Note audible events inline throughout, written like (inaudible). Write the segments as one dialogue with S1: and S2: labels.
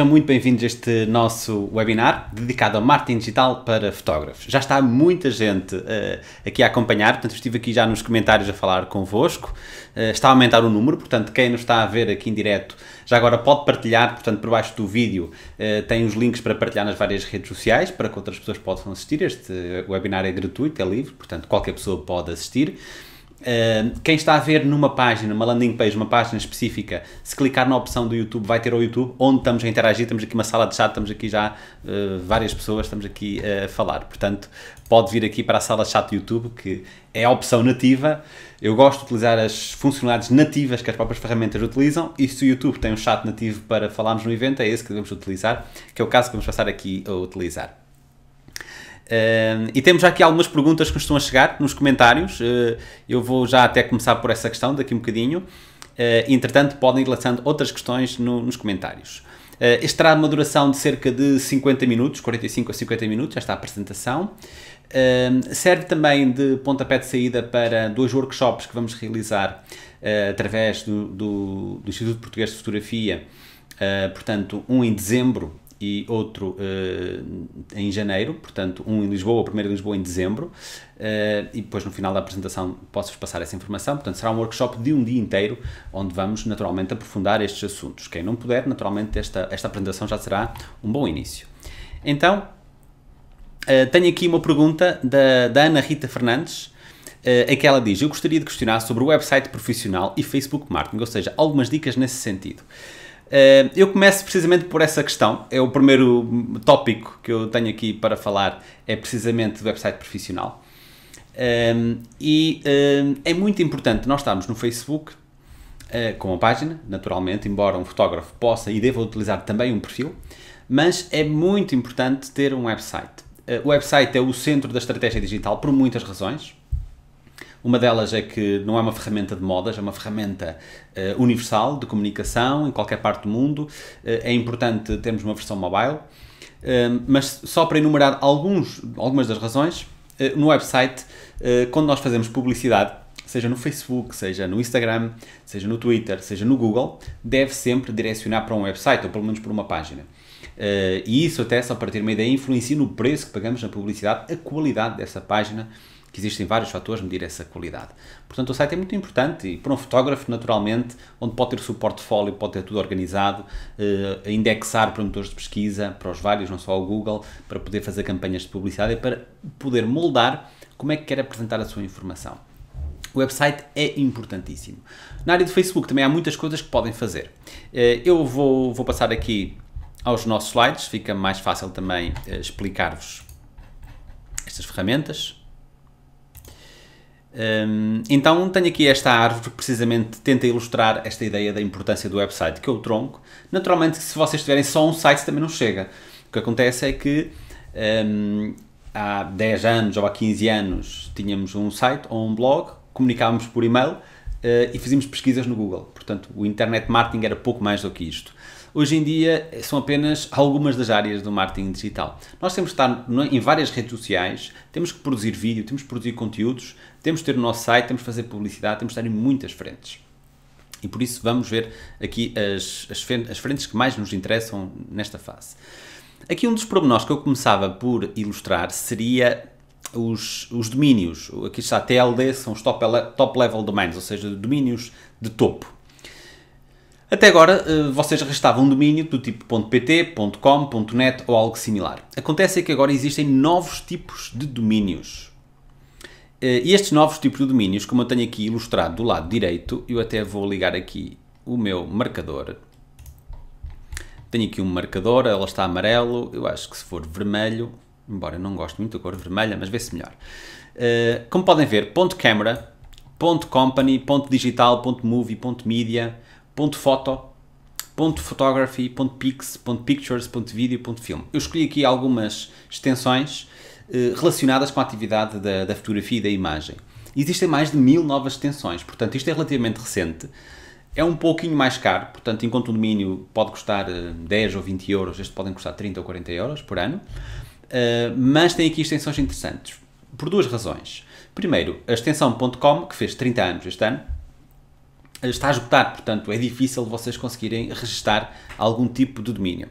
S1: Sejam muito bem-vindos a este nosso webinar dedicado ao marketing digital para fotógrafos. Já está muita gente uh, aqui a acompanhar, portanto estive aqui já nos comentários a falar convosco. Uh, está a aumentar o número, portanto quem nos está a ver aqui em direto já agora pode partilhar, portanto por baixo do vídeo uh, tem os links para partilhar nas várias redes sociais para que outras pessoas possam assistir. Este webinar é gratuito, é livre, portanto qualquer pessoa pode assistir. Ehm, quem está a ver numa página, uma landing page, uma página específica, se clicar na opção do YouTube, vai ter o YouTube, onde estamos a interagir, estamos aqui uma sala de chat, estamos aqui já uh, várias pessoas, estamos aqui uh, a falar. Portanto, pode vir aqui para a sala de chat do YouTube, que é a opção nativa. Eu gosto de utilizar as funcionalidades nativas que as próprias ferramentas utilizam, e se o YouTube tem um chat nativo para falarmos no evento, é esse que devemos utilizar, que é o caso que vamos passar aqui a utilizar. Uh, e temos aqui algumas perguntas que nos estão a chegar nos comentários. Uh, eu vou já até começar por essa questão daqui um bocadinho. Uh, entretanto, podem ir lançando outras questões no, nos comentários. Uh, este terá uma duração de cerca de 50 minutos, 45 a 50 minutos, já está é a apresentação. Uh, serve também de pontapé de saída para dois workshops que vamos realizar uh, através do, do, do, Instituto Português de Fotografia. portanto, um em dezembro e outro uh, em janeiro, portanto, um em Lisboa, o primeiro em Lisboa em dezembro, uh, e depois no final da apresentação posso-vos passar essa informação. Portanto, será um workshop de um dia inteiro, onde vamos naturalmente aprofundar estes assuntos. Quem não puder, naturalmente, esta, esta apresentação já será um bom início. Então, uh, tenho aqui uma pergunta da, da Ana Rita Fernandes uh, em que ela diz: Eu gostaria de questionar sobre o website profissional e Facebook marketing, ou seja, algumas dicas nesse sentido. Eh, eu começo precisamente por essa questão. É o primeiro tópico que eu tenho aqui para falar, é precisamente do website profissional. Ehm, e ehm, é muito importante nós estarmos no Facebook eh, com a página, naturalmente, embora um fotógrafo possa e deva utilizar também um perfil, mas é muito importante ter um website. Eh, o website é o centro da estratégia digital por muitas razões. Uma delas é que não é uma ferramenta de modas, é uma ferramenta uh, universal de comunicação em qualquer parte do mundo. Uh, é importante termos uma versão mobile. Uh, mas só para enumerar alguns, algumas das razões, no website, quando nós fazemos publicidade, seja no Facebook, seja no Instagram, seja no Twitter, seja no Google, deve sempre direcionar para um website ou pelo menos para uma página. Uh, e isso até, só para ter uma ideia, influencia no preço que pagamos na publicidade, a qualidade dessa página que existem vários fatores medir essa qualidade. Portanto, o site é muito importante e para um fotógrafo, naturalmente, onde pode ter o seu portfólio, pode ter tudo organizado, eh, indexar para motores de pesquisa, para os vários, não só o Google, para poder fazer campanhas de publicidade e para poder moldar como é que quer apresentar a sua informação. O website é importantíssimo. Na área do Facebook também há muitas coisas que podem fazer. Eh, eu vou, vou passar aqui aos nossos slides, fica mais fácil também eh, explicar-vos estas ferramentas. Um, então tenho aqui esta árvore que precisamente tenta ilustrar esta ideia da importância do website, que é o tronco. Naturalmente, se vocês tiverem só um site, também não chega. O que acontece é que um, há 10 anos ou há 15 anos tínhamos um site ou um blog, comunicávamos por e-mail uh, e fazíamos pesquisas no Google. Portanto, o internet marketing era pouco mais do que isto hoje em dia eh, são apenas algumas das áreas do marketing digital. Nós temos que estar em várias redes sociais, temos que produzir vídeo, temos que produzir conteúdos, temos que ter o nosso site, temos que fazer publicidade, temos que estar em muitas frentes. E por isso vamos ver aqui as, as, as frentes que mais nos interessam nesta fase. Aqui um dos pormenores que eu começava por ilustrar seria os, os domínios. Aqui está TLD, são os top, top level domains, ou seja, domínios de topo. Até agora, eh, vocês restavam um domínio do tipo .pt, .com, .net ou algo similar. Acontece é que agora existem novos tipos de domínios. Eh, e estes novos tipos de domínios, como eu tenho aqui ilustrado do lado direito, eu até vou ligar aqui o meu marcador. Tenho aqui um marcador, ela está amarelo, eu acho que se for vermelho, embora eu não goste muito da cor vermelha, mas vê-se melhor. Eh, como podem ver, .camera, .company, .digital, .movie, .media ponto .photography, .pics, .pictures, ponto filme Eu escolhi aqui algumas extensões eh, relacionadas com a atividade da, da fotografia e da imagem. Existem mais de mil novas extensões, portanto isto é relativamente recente. É um pouquinho mais caro, portanto, enquanto o domínio pode custar 10 eh, ou 20 euros, este podem custar 30 ou 40 euros por ano, eh, mas tem aqui extensões interessantes, por duas razões. Primeiro, a extensão.com, que fez 30 anos este ano, está a esgotar, portanto é difícil vocês conseguirem registar algum tipo de domínio.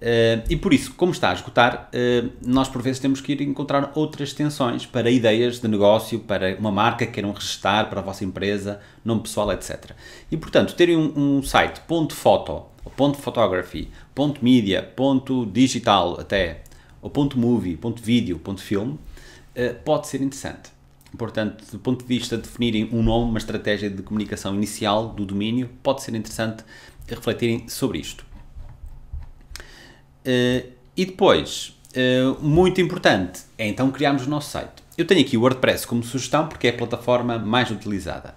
S1: Eh, e por isso, como está a esgotar, eh, nós por vezes temos que ir encontrar outras extensões para ideias de negócio, para uma marca que queiram registrar, para a vossa empresa, nome pessoal, etc. E portanto, terem um, site ponto .foto, ponto .photography, ponto .media, ponto .digital até, ou ponto .movie, ponto .video, ponto .film, eh, pode ser interessante. Portanto, do ponto de vista de definirem um nome, uma estratégia de comunicação inicial do domínio, pode ser interessante refletirem sobre isto. Uh, e depois, uh, muito importante, é então criarmos o nosso site. Eu tenho aqui o WordPress como sugestão porque é a plataforma mais utilizada.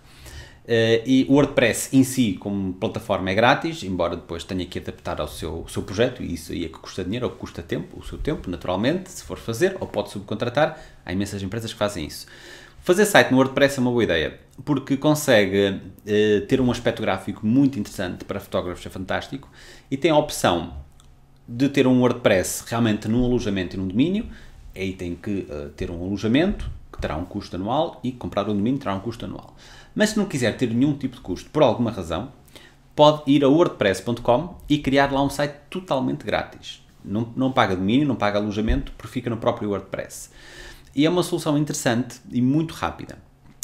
S1: Uh, e o WordPress em si, como plataforma, é grátis, embora depois tenha que adaptar ao seu, seu projeto, e isso aí é que custa dinheiro, ou custa tempo, o seu tempo, naturalmente, se for fazer, ou pode subcontratar. Há imensas empresas que fazem isso. Fazer site no WordPress é uma boa ideia, porque consegue eh, ter um aspecto gráfico muito interessante para fotógrafos, é fantástico, e tem a opção de ter um WordPress realmente num alojamento e num domínio, aí tem que eh, ter um alojamento, que terá um custo anual, e comprar um domínio terá um custo anual. Mas se não quiser ter nenhum tipo de custo, por alguma razão, pode ir a wordpress.com e criar lá um site totalmente grátis. Não, não paga domínio, não paga alojamento, porque fica no próprio WordPress e é uma solução interessante e muito rápida.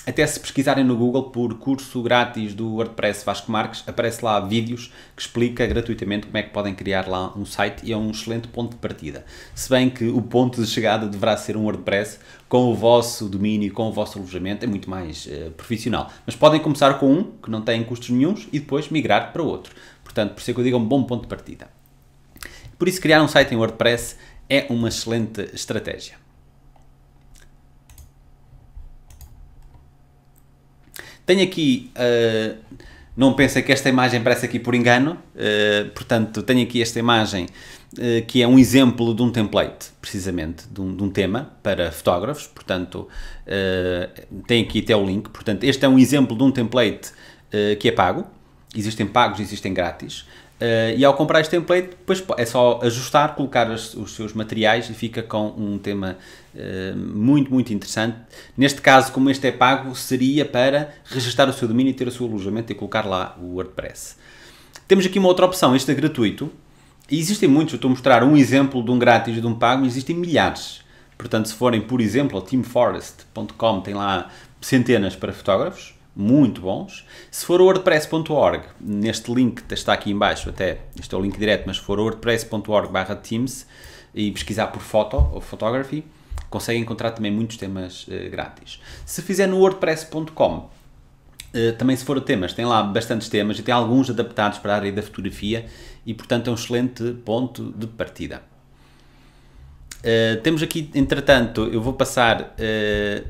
S1: Até se pesquisarem no Google por curso grátis do WordPress Vasco Marques, aparece lá vídeos que explica gratuitamente como é que podem criar lá um site e é um excelente ponto de partida. Se bem que o ponto de chegada deverá ser um WordPress com o vosso domínio, com o vosso alojamento, é muito mais uh, profissional. Mas podem começar com um, que não tem custos nenhums, e depois migrar para outro. Portanto, por isso é que eu digo é um bom ponto de partida. Por isso, criar um site em WordPress é uma excelente estratégia. Tenho aqui, uh, não pensem que esta imagem parece aqui por engano, uh, portanto, tenho aqui esta imagem uh, que é um exemplo de um template, precisamente, de um, de um tema para fotógrafos, portanto, tem aqui até o link, portanto, este é um exemplo de um template que é pago, existem pagos, existem grátis, Uh, e ao comprar este template, depois é só ajustar, colocar os, os seus materiais e fica com um tema uh, muito, muito interessante. Neste caso, como este é pago, seria para registar o seu domínio e ter o seu alojamento e colocar lá o WordPress. Temos aqui uma outra opção, este é gratuito. E existem muitos, eu estou a mostrar um exemplo de um grátis e de um pago, existem milhares. Portanto, se forem, por exemplo, ao teamforest.com, tem lá centenas para fotógrafos muito bons. Se for wordpress.org, neste link que está aqui embaixo até, este é o link direto, mas se for wordpress.org barra Teams e pesquisar por foto ou photography, consegue encontrar também muitos temas uh, grátis. Se fizer no wordpress.com, uh, eh, também se for a temas, tem lá bastantes temas e tem alguns adaptados para a área da fotografia e, portanto, é um excelente ponto de partida. Uh, temos aqui, entretanto, eu vou passar uh,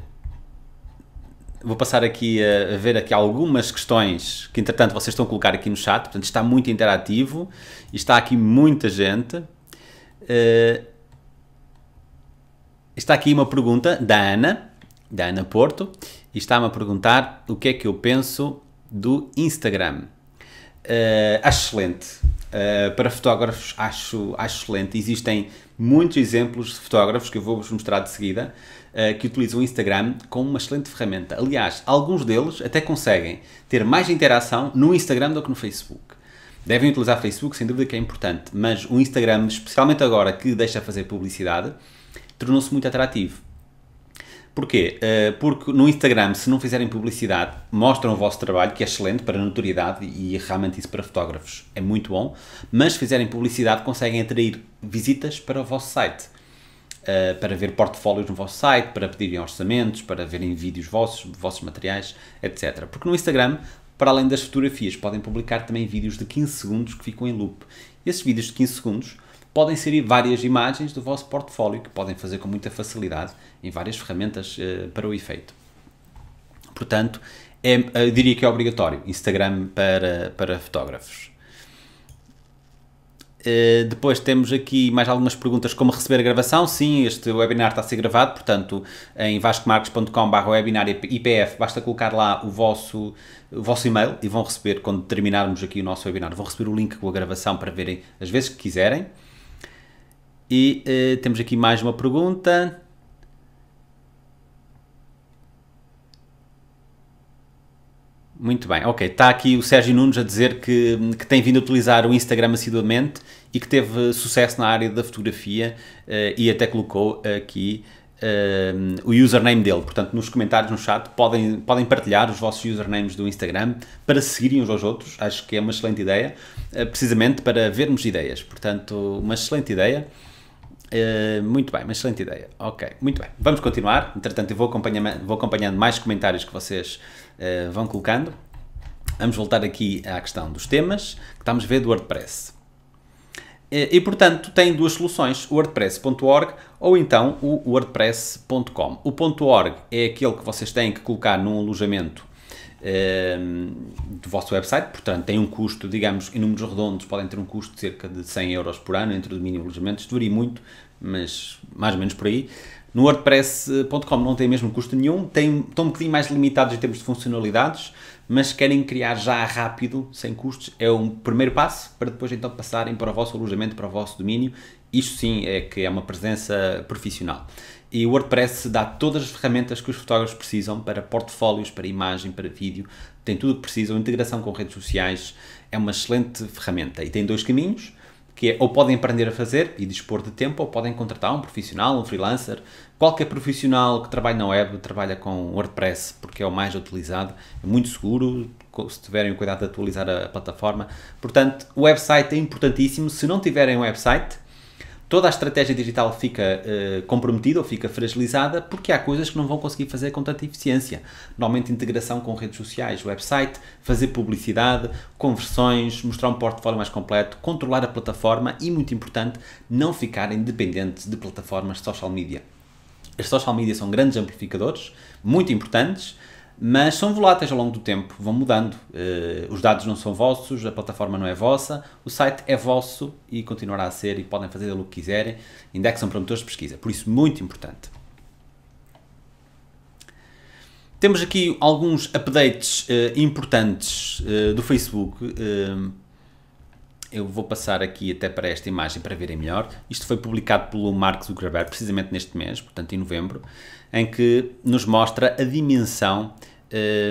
S1: vou passar aqui a, ver aqui algumas questões que, entretanto, vocês estão a colocar aqui no chat. Portanto, está muito interativo e está aqui muita gente. Uh, está aqui uma pergunta da Ana, da Ana Porto, e está-me a perguntar o que é que eu penso do Instagram. Uh, excelente. Eh, para fotógrafos acho, acho excelente. Existem muitos exemplos de fotógrafos que eu vou-vos mostrar de seguida uh, que utilizam o Instagram como uma excelente ferramenta. Aliás, alguns deles até conseguem ter mais interação no Instagram do que no Facebook. Devem utilizar Facebook, sem dúvida que é importante, mas o Instagram, especialmente agora que deixa fazer publicidade, tornou-se muito atrativo. Porquê? Eh, porque no Instagram, se não fizerem publicidade, mostram o vosso trabalho, que é excelente para notoriedade e é realmente isso para fotógrafos é muito bom, mas se fizerem publicidade conseguem atrair visitas para o vosso site. Eh, para ver portfólios no vosso site, para pedirem orçamentos, para verem vídeos vossos, vossos materiais, etc. Porque no Instagram, para além das fotografias, podem publicar também vídeos de 15 segundos que ficam em loop. Esses vídeos de 15 segundos podem inserir várias imagens do vosso portfólio, que podem fazer com muita facilidade em várias ferramentas uh, para o efeito. Portanto, é, diria que é obrigatório Instagram para, para fotógrafos. Uh, depois temos aqui mais algumas perguntas, como receber a gravação, sim, este webinar está a ser gravado, portanto em vascomarques.com.br webinar IPF, basta colocar lá o vosso, o vosso e-mail e vão receber, quando terminarmos aqui o nosso webinar, vão receber o link com a gravação para verem as vezes que quiserem, e eh, temos aqui mais uma pergunta. Muito bem, ok. Está aqui o Sérgio Nunes a dizer que, que tem vindo a utilizar o Instagram assiduamente e que teve sucesso na área da fotografia eh, e até colocou aqui Uh, o username dele. Portanto, nos comentários no chat podem, podem partilhar os vossos usernames do Instagram para seguirem uns aos outros. Acho que é uma excelente ideia, uh, precisamente para vermos ideias. Portanto, uma excelente ideia. Uh, muito bem, uma excelente ideia. Ok, muito bem. Vamos continuar. Entretanto, eu vou, vou acompanhando mais comentários que vocês uh, vão colocando. Vamos voltar aqui à questão dos temas que estamos a ver do WordPress. Eh, e, portanto, tem duas soluções, o wordpress.org ou então o wordpress.com. O .org é aquele que vocês têm que colocar num alojamento Ehm, do vosso website, portanto, tem um custo, digamos, em números redondos, podem ter um custo de cerca de 100 euros por ano entre o domínio e o alojamento, isto varia muito, mas mais ou menos por aí. No WordPress.com não tem mesmo custo nenhum, tem, estão um bocadinho mais limitados em termos de funcionalidades, mas querem criar já rápido, sem custos, é um primeiro passo para depois então passarem para o vosso alojamento, para o vosso domínio. Isto sim é que é uma presença profissional. E o WordPress dá todas as ferramentas que os fotógrafos precisam para portfólios, para imagem, para vídeo, tem tudo o que precisam, integração com redes sociais, é uma excelente ferramenta e tem dois caminhos, que é ou podem aprender a fazer e dispor de tempo, ou podem contratar um profissional, um freelancer, qualquer profissional que trabalhe na web, trabalha com WordPress, porque é o mais utilizado, é muito seguro, se tiverem o cuidado de atualizar a plataforma. Portanto, o website é importantíssimo, se não tiverem um website, toda a estratégia digital fica uh, comprometida ou fica fragilizada porque há coisas que não vão conseguir fazer com tanta eficiência. Normalmente, integração com redes sociais, website, fazer publicidade, conversões, mostrar um portfólio mais completo, controlar a plataforma e, muito importante, não ficarem dependentes de plataformas de social media. As social media são grandes amplificadores, muito importantes mas são voláteis ao longo do tempo, vão mudando. Uh, os dados não são vossos, a plataforma não é vossa, o site é vosso e continuará a ser e podem fazer o que quiserem, Indexam para é são de pesquisa. Por isso, muito importante. Temos aqui alguns updates uh, importantes uh, do Facebook eu vou passar aqui até para esta imagem para verem melhor. Isto foi publicado pelo Mark Zuckerberg precisamente neste mês, portanto em novembro, em que nos mostra a dimensão,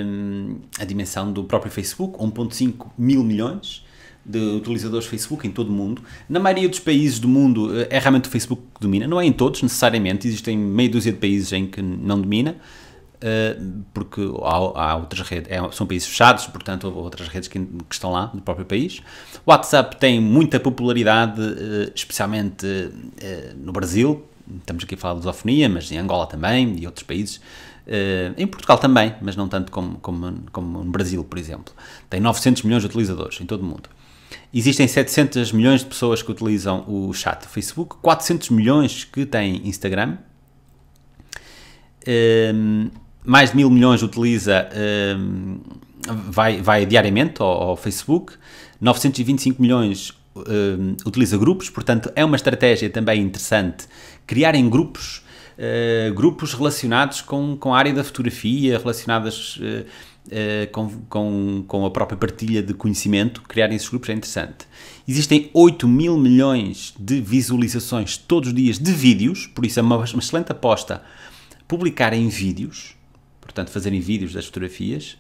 S1: hum, a dimensão do próprio Facebook, 1.5 mil milhões de utilizadores Facebook em todo o mundo. Na maioria dos países do mundo eh, é realmente o Facebook que domina, não é em todos necessariamente, existem meia dúzia de países em que não domina, ah, porque há, há outras redes, é, são países fechados, portanto, há outras redes que, que, estão lá, no próprio país. O WhatsApp tem muita popularidade, ah, especialmente ah, no Brasil, estamos aqui a falar de lusofonia, mas em Angola também e outros países. em Portugal também, mas não tanto como, como, como no Brasil, por exemplo. Tem 900 milhões de utilizadores em todo o mundo. Existem 700 milhões de pessoas que utilizam o chat do Facebook, 400 milhões que têm Instagram mais de mil milhões utiliza, um, vai, vai diariamente ao, ao, Facebook, 925 milhões um, utiliza grupos, portanto é uma estratégia também interessante criarem grupos, uh, grupos relacionados com, com a área da fotografia, relacionadas uh, uh, com, com, com a própria partilha de conhecimento, criarem esses grupos é interessante. Existem 8 mil milhões de visualizações todos os dias de vídeos, por isso é uma, uma excelente aposta publicar em vídeos, portanto, fazerem vídeos das fotografias.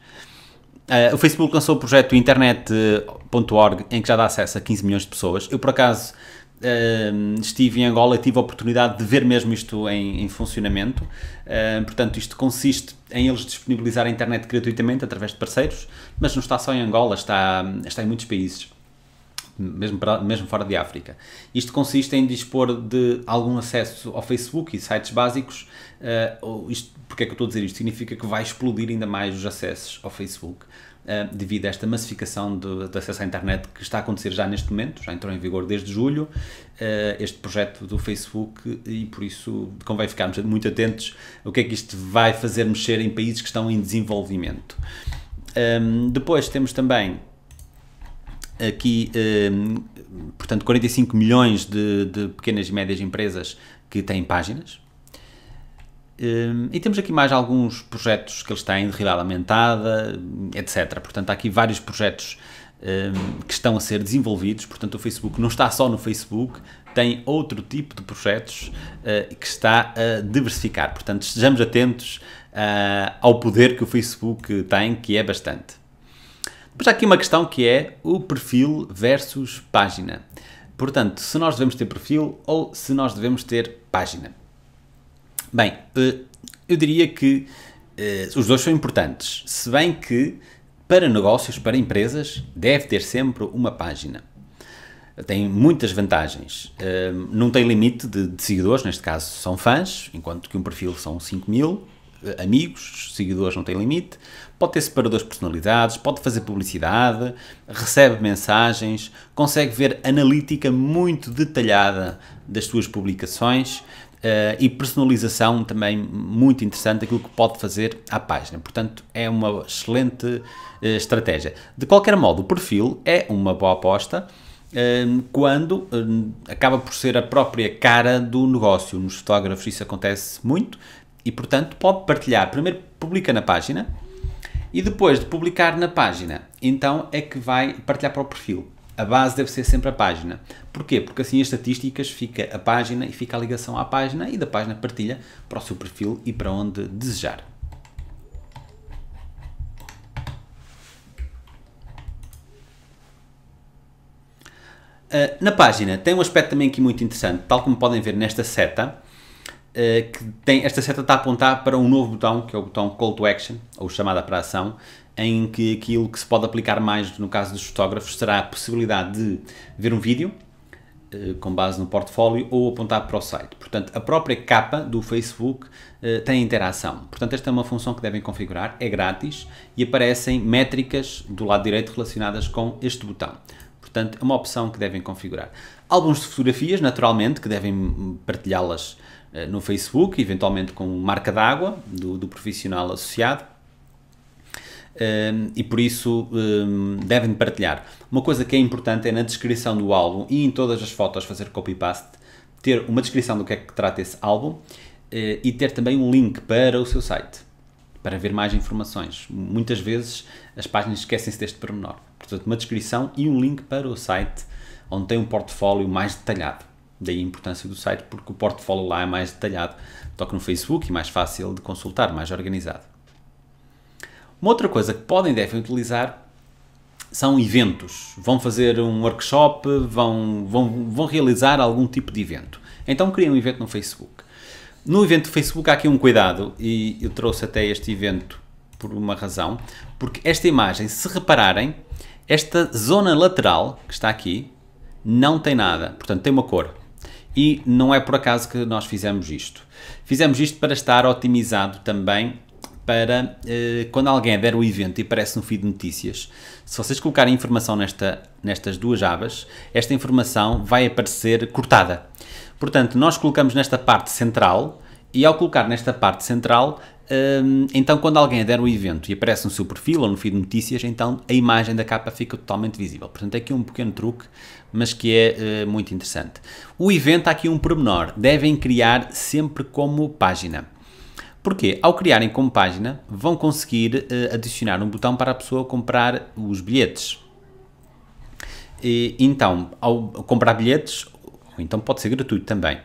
S1: Uh, o Facebook lançou o projeto internet.org, em que já dá acesso a 15 milhões de pessoas. Eu, por acaso, uh, estive em Angola e tive a oportunidade de ver mesmo isto em, em funcionamento. Uh, portanto, isto consiste em eles disponibilizar a internet gratuitamente através de parceiros, mas não está só em Angola, está, está em muitos países mesmo, para, mesmo fora de África. Isto consiste em dispor de algum acesso ao Facebook e sites básicos. Uh, isto, porque é que eu estou a dizer isto? Significa que vai explodir ainda mais os acessos ao Facebook. Uh, devido a esta massificação de, de, acesso à internet que está a acontecer já neste momento, já entrou em vigor desde julho, uh, este projeto do Facebook, e por isso convém ficarmos muito atentos o que é que isto vai fazer mexer em países que estão em desenvolvimento. Um, ehm, depois temos também aqui, ehm, portanto, 45 milhões de, de pequenas e médias empresas que têm páginas. Ehm, e temos aqui mais alguns projetos que eles têm, de realidade aumentada, etc. Portanto, há aqui vários projetos ehm, que estão a ser desenvolvidos. Portanto, o Facebook não está só no Facebook, tem outro tipo de projetos eh, que está a diversificar. Portanto, estejamos atentos eh, ao poder que o Facebook tem, que é bastante pois há aqui uma questão que é o perfil versus página. Portanto, se nós devemos ter perfil ou se nós devemos ter página. Bem, eh, eu diria que eh, os dois são importantes, se bem que para negócios, para empresas, deve ter sempre uma página. Tem muitas vantagens. Eh, não tem limite de, de seguidores, neste caso são fãs, enquanto que um perfil são 5 mil amigos, seguidores não tem limite pode ter separadores de personalidades, pode fazer publicidade, recebe mensagens, consegue ver analítica muito detalhada das suas publicações. Uh, e personalização também muito interessante daquilo que pode fazer à página. Portanto, é uma excelente uh, estratégia. De qualquer modo, o perfil é uma boa aposta eh, quando acaba por ser a própria cara do negócio. Nos fotógrafos isso acontece muito e, portanto, pode partilhar. Primeiro publica na página, e depois de publicar na página, então é que vai partilhar para o perfil. A base deve ser sempre a página. Porquê? Porque assim as estatísticas fica a página e fica a ligação à página e da página partilha para o seu perfil e para onde desejar. Ah, na página tem um aspecto também aqui muito interessante, tal como podem ver nesta seta, eh, que tem, esta seta está a apontar para um novo botão, que é o botão Call to Action, ou chamada para ação, em que aquilo que se pode aplicar mais no caso dos fotógrafos será a possibilidade de ver um vídeo eh, com base no portfólio ou apontar para o site. Portanto, a própria capa do Facebook uh, tem interação. Portanto, esta é uma função que devem configurar, é grátis e aparecem métricas do lado direito relacionadas com este botão. Portanto, é uma opção que devem configurar. Alguns de fotografias, naturalmente, que devem partilhá-las eh, no Facebook, eventualmente com marca d'água do, do profissional associado. Um, ehm, e por isso um, ehm, devem partilhar. Uma coisa que é importante é na descrição do álbum e em todas as fotos fazer copy-paste, ter uma descrição do que é que trata esse álbum uh, e ter também um link para o seu site, para ver mais informações. Muitas vezes as páginas esquecem-se deste pormenor. Portanto, uma descrição e um link para o site onde tem um portfólio mais detalhado. Daí a importância do site, porque o portfólio lá é mais detalhado, toca no Facebook e mais fácil de consultar, mais organizado. Uma outra coisa que podem e devem utilizar são eventos. Vão fazer um workshop, vão, vão, vão realizar algum tipo de evento. Então criem um evento no Facebook. No evento do Facebook há aqui um cuidado e eu trouxe até este evento por uma razão, porque esta imagem, se repararem, esta zona lateral que está aqui não tem nada, portanto tem uma cor. E não é por acaso que nós fizemos isto. Fizemos isto para estar otimizado também para eh, quando alguém der o evento e aparece no feed de notícias, se vocês colocarem informação nesta, nestas duas abas, esta informação vai aparecer cortada. Portanto, nós colocamos nesta parte central e ao colocar nesta parte central, um, então, quando alguém der um evento e aparece no seu perfil ou no feed de notícias, então a imagem da capa fica totalmente visível. Portanto, é aqui um pequeno truque, mas que é uh, muito interessante. O evento, há aqui um pormenor: devem criar sempre como página. Porque ao criarem como página, vão conseguir uh, adicionar um botão para a pessoa comprar os bilhetes. E, então, ao comprar bilhetes, ou então pode ser gratuito também.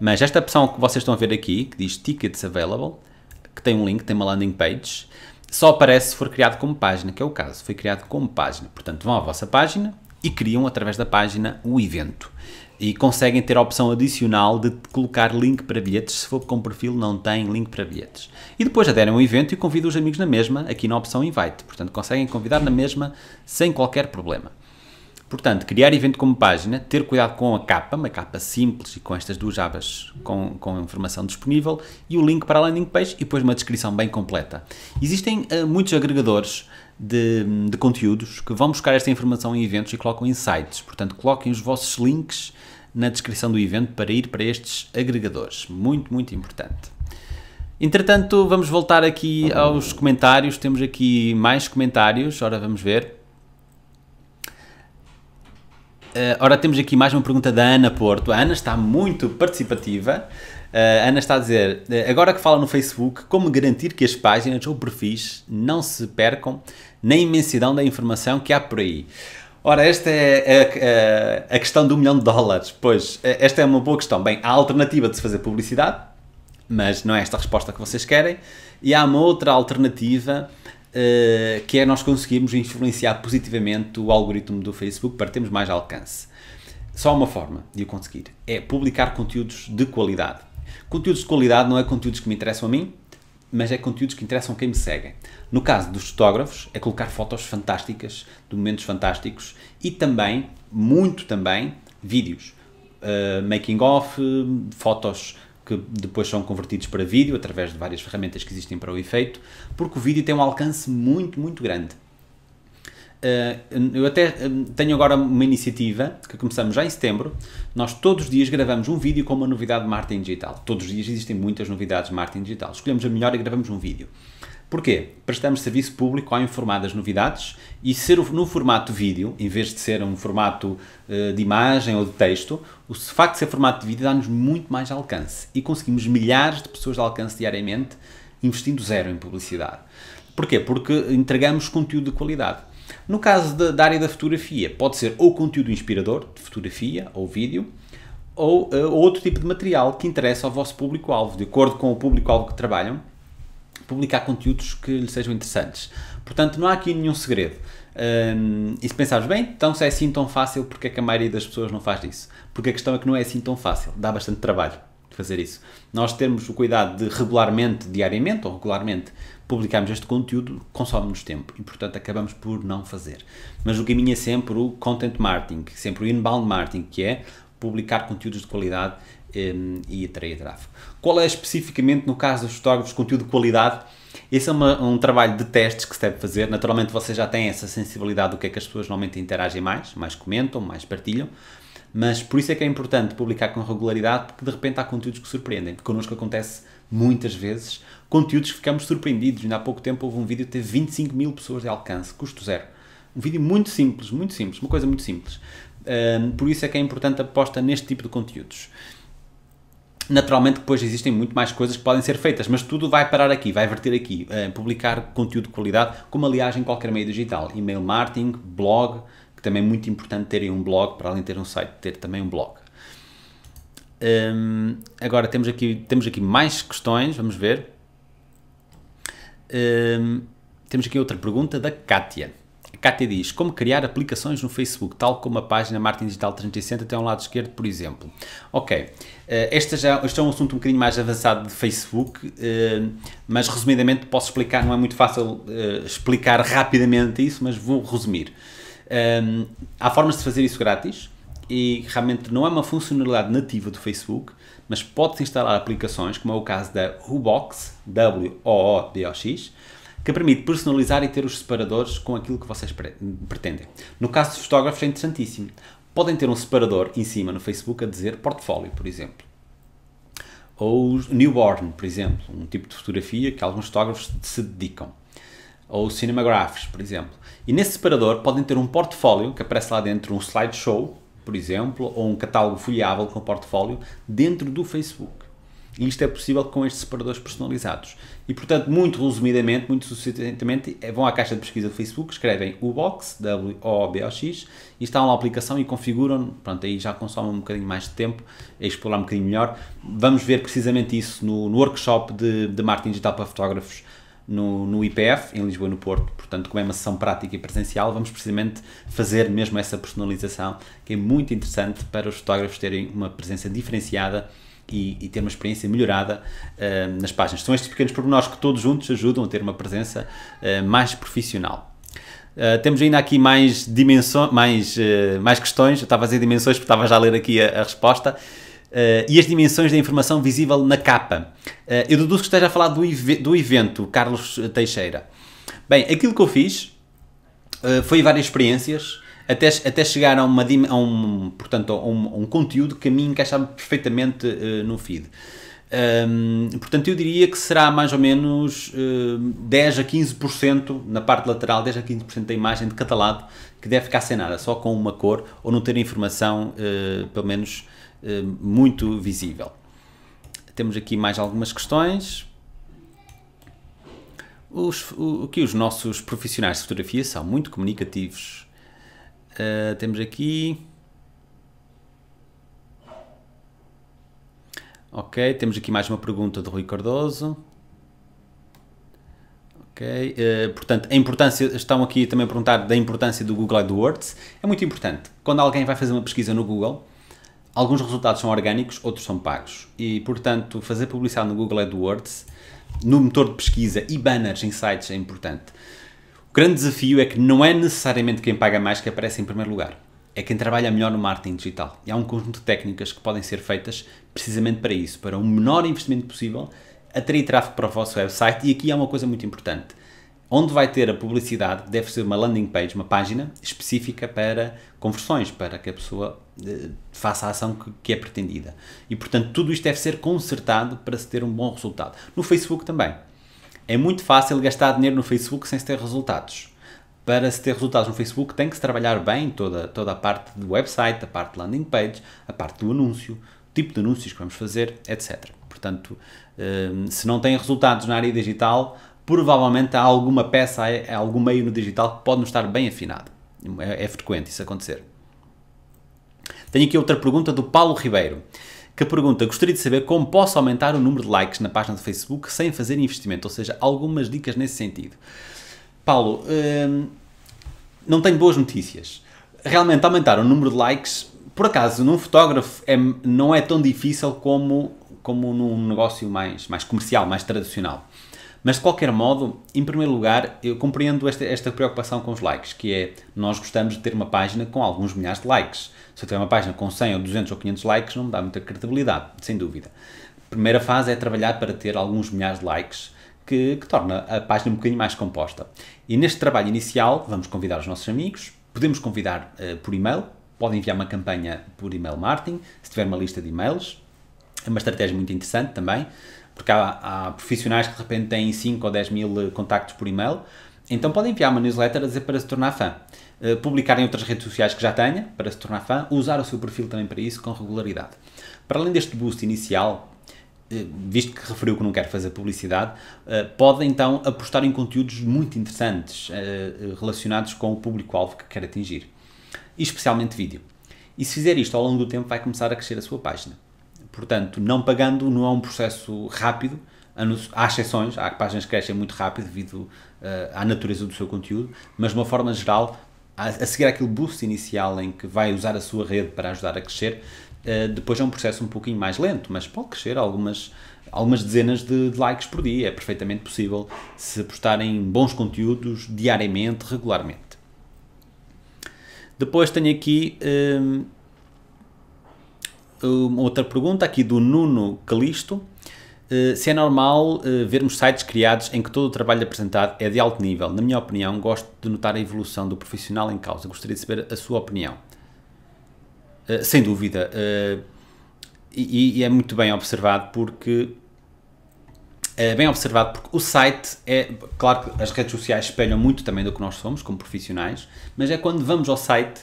S1: Mas esta opção que vocês estão a ver aqui, que diz Tickets Available, que tem um link, tem uma landing page, só aparece se for criado como página, que é o caso, foi criado como página. Portanto, vão à vossa página e criam através da página o evento. E conseguem ter a opção adicional de colocar link para bilhetes, se for com perfil não tem link para bilhetes. E depois aderem ao evento e convidam os amigos na mesma, aqui na opção invite. Portanto, conseguem convidar na mesma sem qualquer problema. Portanto, criar evento como página, ter cuidado com a capa, uma capa simples e com estas duas abas com, com informação disponível e o link para a landing page e depois uma descrição bem completa. Existem uh, muitos agregadores de, de, conteúdos que vão buscar esta informação em eventos e colocam em sites. Portanto, coloquem os vossos links na descrição do evento para ir para estes agregadores. Muito, muito importante. Entretanto, vamos voltar aqui aos comentários. Temos aqui mais comentários. Ora, vamos ver. Eh, ora, temos aqui mais uma pergunta da Ana Porto. A Ana está muito participativa. Uh, Ana está a dizer, eh, agora que fala no Facebook, como garantir que as páginas ou perfis não se percam na imensidão da informação que há por aí? Ora, esta é a, a, a questão do milhão de dólares. Pois, esta é uma boa questão. Bem, há a alternativa de se fazer publicidade, mas não é esta a resposta que vocês querem. E há uma outra alternativa eh, que é nós conseguirmos influenciar positivamente o algoritmo do Facebook para termos mais alcance. Só uma forma de o conseguir é publicar conteúdos de qualidade. Conteúdos de qualidade não é conteúdos que me interessam a mim, mas é conteúdos que interessam quem me segue. No caso dos fotógrafos, é colocar fotos fantásticas, de momentos fantásticos e também, muito também, vídeos. Uh, making of, fotos que depois são convertidos para vídeo através de várias ferramentas que existem para o efeito, porque o vídeo tem um alcance muito, muito grande. Eh, eu até eh, tenho agora uma iniciativa que começamos já em setembro. Nós todos os dias gravamos um vídeo com uma novidade de marketing digital. Todos os dias existem muitas novidades de marketing digital. Escolhemos a melhor e gravamos um vídeo. Porquê? Prestamos serviço público ao informar das novidades e ser no formato vídeo, em vez de ser um formato eh, de imagem ou de texto, o facto de ser formato de vídeo dá-nos muito mais alcance e conseguimos milhares de pessoas de alcance diariamente investindo zero em publicidade. Porquê? Porque entregamos conteúdo de qualidade. No caso de, da área da fotografia, pode ser ou conteúdo inspirador, de fotografia ou vídeo, ou uh, outro tipo de material que interessa ao vosso público-alvo, de acordo com o público-alvo que trabalham publicar conteúdos que lhe sejam interessantes. Portanto, não há aqui nenhum segredo. Um, e se pensares bem, então se é assim tão fácil, porque é que a maioria das pessoas não faz isso? Porque a questão é que não é assim tão fácil, dá bastante trabalho fazer isso. Nós termos o cuidado de regularmente, diariamente ou regularmente, publicarmos este conteúdo, consome-nos tempo e, portanto, acabamos por não fazer. Mas o caminho é sempre o content marketing, sempre o inbound marketing, que é publicar conteúdos de qualidade um, e atrair tráfego. Qual é especificamente, no caso dos fotógrafos, conteúdo de qualidade? Esse é uma, um trabalho de testes que se deve fazer. Naturalmente, vocês já têm essa sensibilidade do que é que as pessoas normalmente interagem mais, mais comentam, mais partilham. Mas por isso é que é importante publicar com regularidade, porque de repente há conteúdos que surpreendem. Connosco acontece muitas vezes conteúdos que ficamos surpreendidos. Ainda há pouco tempo houve um vídeo que teve 25 mil pessoas de alcance, custo zero. Um vídeo muito simples, muito simples, uma coisa muito simples. Um, por isso é que é importante a aposta neste tipo de conteúdos. Naturalmente, depois existem muito mais coisas que podem ser feitas, mas tudo vai parar aqui, vai verter aqui. Uh, publicar conteúdo de qualidade, como aliás em qualquer meio digital. E-mail marketing, blog, que também é muito importante terem um blog, para além de ter um site, ter também um blog. Um, ehm, agora temos aqui, temos aqui mais questões, vamos ver. Um, ehm, temos aqui outra pergunta da Kátia. Cátia diz, como criar aplicações no Facebook, tal como a página Martin Digital 360 tem um lado esquerdo, por exemplo. Ok, eh, este, já, este é um assunto um bocadinho mais avançado de Facebook, eh, mas resumidamente posso explicar, não é muito fácil eh, explicar rapidamente isso, mas vou resumir. Há formas de fazer isso grátis e realmente não é uma funcionalidade nativa do Facebook, mas pode-se instalar aplicações, como é o caso da Whobox, W-O-O-D-O-X, que permite personalizar e ter os separadores com aquilo que vocês pretendem. No caso dos fotógrafos é interessantíssimo. Podem ter um separador em cima no Facebook a dizer portfólio, por exemplo. Ou newborn, por exemplo, um tipo de fotografia que alguns fotógrafos se dedicam. Ou cinemagraphs, por exemplo. E nesse separador podem ter um portfólio que aparece lá dentro, um slideshow, por exemplo, ou um catálogo folheável com portfólio dentro do Facebook. E isto é possível com estes separadores personalizados. E, portanto, muito resumidamente, muito sucintamente, é, vão à caixa de pesquisa do Facebook, escrevem o Box, W-O-B-O-X, instalam a aplicação e configuram. Pronto, aí já consomem um bocadinho mais de tempo é explorar um bocadinho melhor. Vamos ver precisamente isso no, no workshop de, de marketing digital para fotógrafos no, no IPF, em Lisboa e no Porto. Portanto, como é uma sessão prática e presencial, vamos precisamente fazer mesmo essa personalização, que é muito interessante para os fotógrafos terem uma presença diferenciada e, e, ter uma experiência melhorada uh, nas páginas. São estes pequenos pormenores que todos juntos ajudam a ter uma presença uh, mais profissional. Uh, temos ainda aqui mais dimensões, mais, mais questões. Eu estava a dizer dimensões porque estava já a ler aqui a, a resposta. e as dimensões da informação visível na capa. eu deduzo que esteja a falar do, do evento, Carlos Teixeira. Bem, aquilo que eu fiz foi várias experiências até, até chegar a, uma, a, um, portanto, a um, a um conteúdo que a mim encaixava perfeitamente uh, no feed. Um, portanto, eu diria que será mais ou menos uh, eh, 10 a 15% na parte lateral, 10 a 15% da imagem de catalado que deve ficar sem nada, só com uma cor ou não ter informação, uh, pelo menos, uh, muito visível. Temos aqui mais algumas questões. Os, o, que os nossos profissionais de fotografia são muito comunicativos Uh, temos aqui. Ok, temos aqui mais uma pergunta de Rui Cardoso. Ok, uh, portanto, a importância, estão aqui também a perguntar da importância do Google AdWords. É muito importante. Quando alguém vai fazer uma pesquisa no Google, alguns resultados são orgânicos, outros são pagos. E, portanto, fazer publicidade no Google AdWords, no motor de pesquisa e banners em sites é importante grande desafio é que não é necessariamente quem paga mais que aparece em primeiro lugar. É quem trabalha melhor no marketing digital. E há um conjunto de técnicas que podem ser feitas precisamente para isso, para o menor investimento possível, atrair tráfego para o vosso website. E aqui há uma coisa muito importante. Onde vai ter a publicidade deve ser uma landing page, uma página específica para conversões, para que a pessoa eh, faça a ação que, que é pretendida. E portanto, tudo isto deve ser consertado para se ter um bom resultado. No Facebook também é muito fácil gastar dinheiro no Facebook sem se ter resultados. Para se ter resultados no Facebook tem que se trabalhar bem toda, toda a parte do website, a parte de landing page, a parte do anúncio, o tipo de anúncios que vamos fazer, etc. Portanto, hum, se não tem resultados na área digital, provavelmente há alguma peça, há algum meio no digital que pode não estar bem afinado. É, é frequente isso acontecer. Tenho aqui outra pergunta do Paulo Ribeiro que pergunta: Gostaria de saber como posso aumentar o número de likes na página do Facebook sem fazer investimento, ou seja, algumas dicas nesse sentido. Paulo, hum, não tenho boas notícias. Realmente, aumentar o número de likes, por acaso, num fotógrafo é, não é tão difícil como, como num negócio mais, mais comercial, mais tradicional. Mas de qualquer modo, em primeiro lugar, eu compreendo esta, esta preocupação com os likes, que é nós gostamos de ter uma página com alguns milhares de likes. Se eu tiver uma página com 100 ou 200 ou 500 likes, não me dá muita credibilidade, sem dúvida. A primeira fase é trabalhar para ter alguns milhares de likes, que, que torna a página um bocadinho mais composta. E neste trabalho inicial, vamos convidar os nossos amigos, podemos convidar uh, por e-mail, podem enviar uma campanha por e-mail marketing, se tiver uma lista de e-mails. É uma estratégia muito interessante também, porque há, há profissionais que de repente têm 5 ou 10 mil eh, contactos por e-mail, então podem enviar uma newsletter a dizer para se tornar fã. Eh, publicar em outras redes sociais que já tenha, para se tornar fã, usar o seu perfil também para isso com regularidade. Para além deste boost inicial, eh, visto que referiu que não quer fazer publicidade, eh, pode então apostar em conteúdos muito interessantes relacionados com o público-alvo que quer atingir, especialmente vídeo. E se fizer isto ao longo do tempo, vai começar a crescer a sua página. Portanto, não pagando não é um processo rápido, há exceções, há páginas que crescem muito rápido devido à natureza do seu conteúdo, mas de uma forma geral a, seguir aquele boost inicial em que vai usar a sua rede para ajudar a crescer, eh, depois é um processo um pouquinho mais lento, mas pode crescer algumas, algumas dezenas de, likes por dia. É perfeitamente possível se postarem bons conteúdos diariamente, regularmente. Depois tenho aqui eh, um, outra pergunta aqui do Nuno Calisto eh, se é normal eh, vermos sites criados em que todo o trabalho apresentado é de alto nível. Na minha opinião, gosto de notar a evolução do profissional em causa. Gostaria de saber a sua opinião. Eh, sem dúvida. e, é muito bem observado porque. É bem observado porque o site é. Claro que as redes sociais espelham muito também do que nós somos como profissionais, mas é quando vamos ao site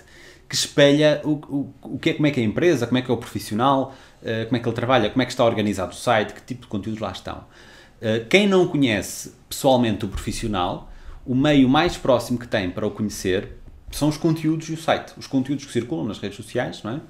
S1: que espelha o, o, o que é, como é que é a empresa, como é que é o profissional, eh, como é que ele trabalha, como é que está organizado o site, que tipo de conteúdos lá estão. Eh, quem não conhece pessoalmente o profissional, o meio mais próximo que tem para o conhecer são os conteúdos e o site. Os conteúdos que circulam nas redes sociais, não é?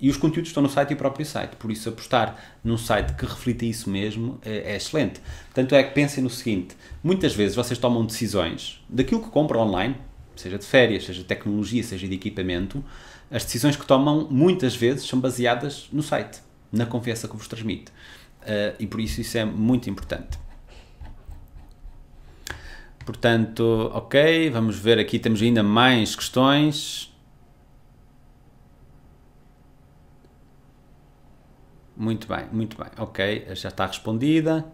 S1: E os conteúdos estão no site e o próprio site. Por isso, apostar num site que reflita isso mesmo é, é excelente. Tanto é que pensem no seguinte: muitas vezes vocês tomam decisões daquilo que compram online, seja de férias, seja de tecnologia, seja de equipamento. As decisões que tomam muitas vezes são baseadas no site na confiança que vos transmite. Uh, e por isso isso é muito importante. Portanto, ok, vamos ver aqui, temos ainda mais questões. Muito bem, muito bem, ok, já está respondida.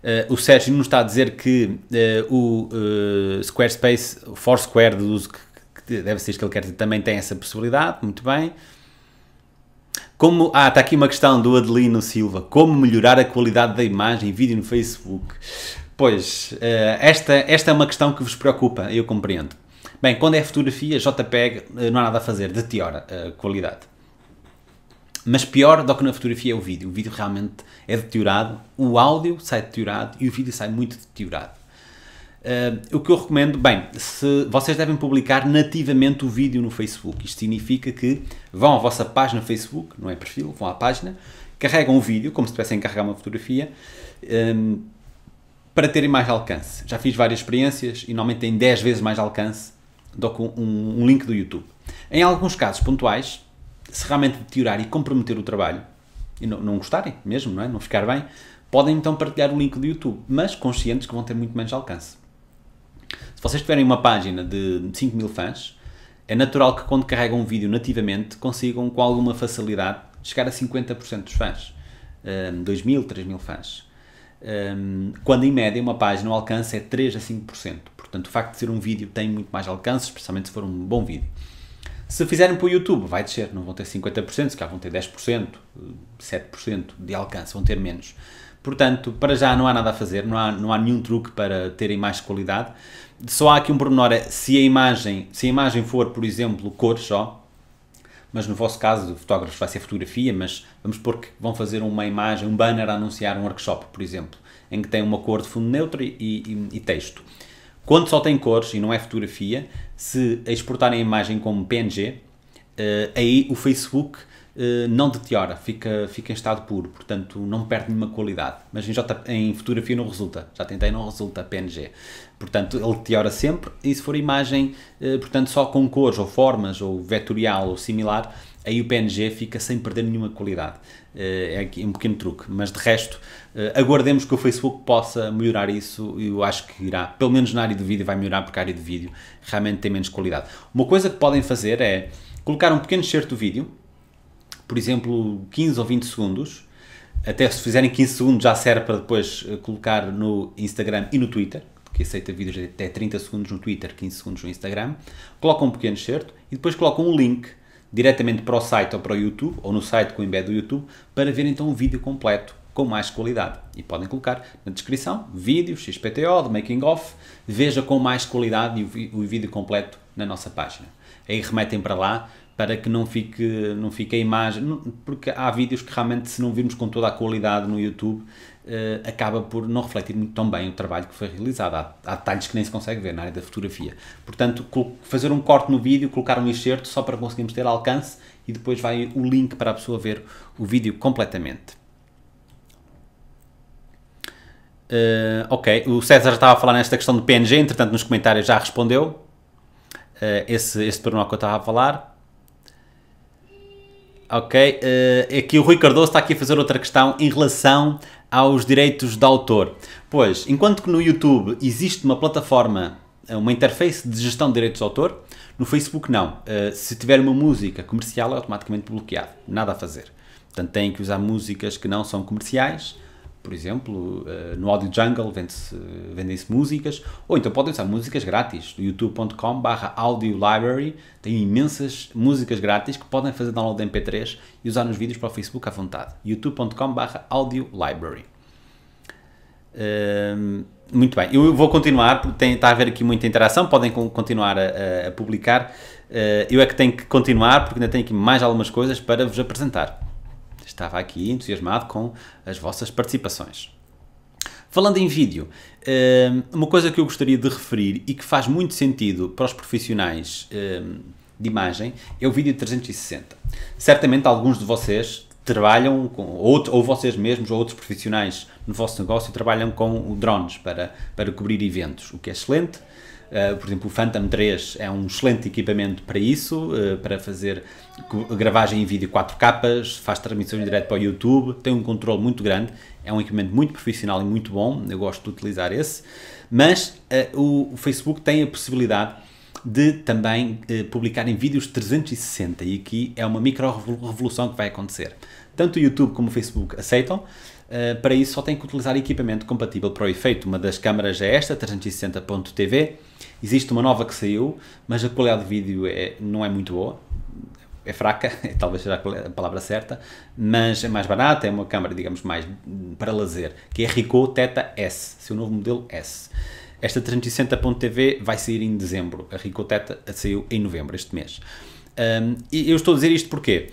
S1: Uh, o Sérgio nos está a dizer que uh, o Squarespace, o Foursquare de uso que deve ser isto que ele quer dizer, também tem essa possibilidade, muito bem. Como, ah, está aqui uma questão do Adelino Silva. Como melhorar a qualidade da imagem e vídeo no Facebook? Pois, eh, esta, esta é uma questão que vos preocupa, eu compreendo. Bem, quando é fotografia, JPEG, eh, não há nada a fazer, deteriora eh, a qualidade. Mas pior do que na fotografia é o vídeo. O vídeo realmente é deteriorado, o áudio sai deteriorado e o vídeo sai muito deteriorado. Uh, o que eu recomendo, bem, se vocês devem publicar nativamente o vídeo no Facebook. Isto significa que vão à vossa página Facebook, não é perfil, vão à página, carregam o vídeo, como se estivessem a carregar uma fotografia, um, ehm, para terem mais alcance. Já fiz várias experiências e normalmente têm 10 vezes mais alcance do que um, um link do YouTube. Em alguns casos pontuais, se realmente deteriorar e comprometer o trabalho, e não, não gostarem mesmo, não, é? não ficar bem, podem então partilhar o link do YouTube, mas conscientes que vão ter muito menos alcance. Se vocês tiverem uma página de 5 mil fãs, é natural que quando carregam um vídeo nativamente consigam com alguma facilidade chegar a 50% dos fãs. Um, 2 mil, 3 mil fãs. Um, quando em média uma página o alcance é 3 a 5%. Portanto, o facto de ser um vídeo tem muito mais alcance, especialmente se for um bom vídeo. Se fizerem para o YouTube, vai descer, não vão ter 50%, se calhar vão ter 10%, 7% de alcance, vão ter menos. Portanto, para já não há nada a fazer, não há, não há nenhum truque para terem mais qualidade. Só há aqui um pormenor, é, se a imagem, se a imagem for, por exemplo, cores só, mas no vosso caso, fotógrafos vai ser fotografia, mas vamos por que vão fazer uma imagem, um banner a anunciar um workshop, por exemplo, em que tem uma cor de fundo neutro e, e, e texto. Quando só tem cores e não é fotografia, se exportarem a imagem como PNG, uh, eh, aí o Facebook eh, não deteriora, fica, fica em estado puro, portanto não perde nenhuma qualidade. Mas em, J, em fotografia não resulta, já tentei, não resulta, PNG. Portanto, ele deteriora sempre e se for imagem, eh, portanto, só com cores ou formas ou vetorial ou similar, aí o PNG fica sem perder nenhuma qualidade. Eh, é aqui um pequeno truque, mas de resto, aguardemos que o Facebook possa melhorar isso. e Eu acho que irá, pelo menos na área de vídeo, vai melhorar porque a área de vídeo realmente tem menos qualidade. Uma coisa que podem fazer é colocar um pequeno certo do vídeo por exemplo, 15 ou 20 segundos. Até se fizerem 15 segundos já serve para depois eh, colocar no Instagram e no Twitter, que aceita vídeos de até 30 segundos no Twitter, 15 segundos no Instagram, colocam um pequeno excerto e depois colocam um link diretamente para o site ou para o YouTube, ou no site com o embed do YouTube, para ver então o vídeo completo com mais qualidade. E podem colocar na descrição vídeos, XPTO, de making off, veja com mais qualidade o vídeo completo na nossa página. Aí remetem para lá, para que não fique, não fique a imagem, porque há vídeos que realmente, se não virmos com toda a qualidade no YouTube, eh, acaba por não refletir muito tão bem o trabalho que foi realizado. Há, há detalhes que nem se consegue ver na área da fotografia. Portanto, fazer um corte no vídeo, colocar um excerto só para conseguirmos ter alcance e depois vai o link para a pessoa ver o vídeo completamente. Uh, ok, o César já estava a falar nesta questão do PNG, entretanto nos comentários já respondeu uh, esse, esse problema que eu estava a falar. Ok, uh, eh, aqui é o Rui Cardoso está aqui a fazer outra questão em relação aos direitos de autor. Pois, enquanto que no YouTube existe uma plataforma, eh, uma interface de gestão de direitos de autor, no Facebook não. Uh, se tiver uma música comercial é automaticamente bloqueado, nada a fazer. Portanto, têm que usar músicas que não são comerciais por exemplo, eh, no Audio Jungle vendem-se vendem músicas, ou então podem usar músicas grátis. No youtube.com barra audio library tem imensas músicas grátis que podem fazer download em MP3 e usar nos vídeos para o Facebook à vontade. youtube.com barra audio library. Hum, muito bem, eu vou continuar, porque tem, está a haver aqui muita interação, podem continuar a, a publicar. Eh, eu é que tenho que continuar, porque ainda tenho aqui mais algumas coisas para vos apresentar estava aqui entusiasmado com as vossas participações. Falando em vídeo, ehm, uma coisa que eu gostaria de referir e que faz muito sentido para os profissionais ehm, de imagem é o vídeo 360. Certamente alguns de vocês trabalham com outro, ou vocês mesmos ou outros profissionais no vosso negócio trabalham com drones para, para cobrir eventos, o que é excelente, Uh, por exemplo, o Phantom 3 é um excelente equipamento para isso, uh, para fazer gravagem em vídeo 4 capas faz transmissões direto para o YouTube, tem um controle muito grande, é um equipamento muito profissional e muito bom, eu gosto de utilizar esse, mas uh, o, o, Facebook tem a possibilidade de também publicar em vídeos 360 e aqui é uma micro revolução que vai acontecer. Tanto o YouTube como o Facebook aceitam, Uh, para isso só tem que utilizar equipamento compatível para o efeito. Uma das câmaras é esta, 360.tv. Existe uma nova que saiu, mas a qualidade de vídeo é, não é muito boa. É fraca, (laughs) talvez seja a palavra certa, mas é mais barata, é uma câmara, digamos, mais hum, para lazer, que é a Ricoh teta S, seu novo modelo S. Esta 360.tv vai sair em dezembro, a Ricoh teta saiu em novembro, este mês. Um, e eu estou a dizer isto porque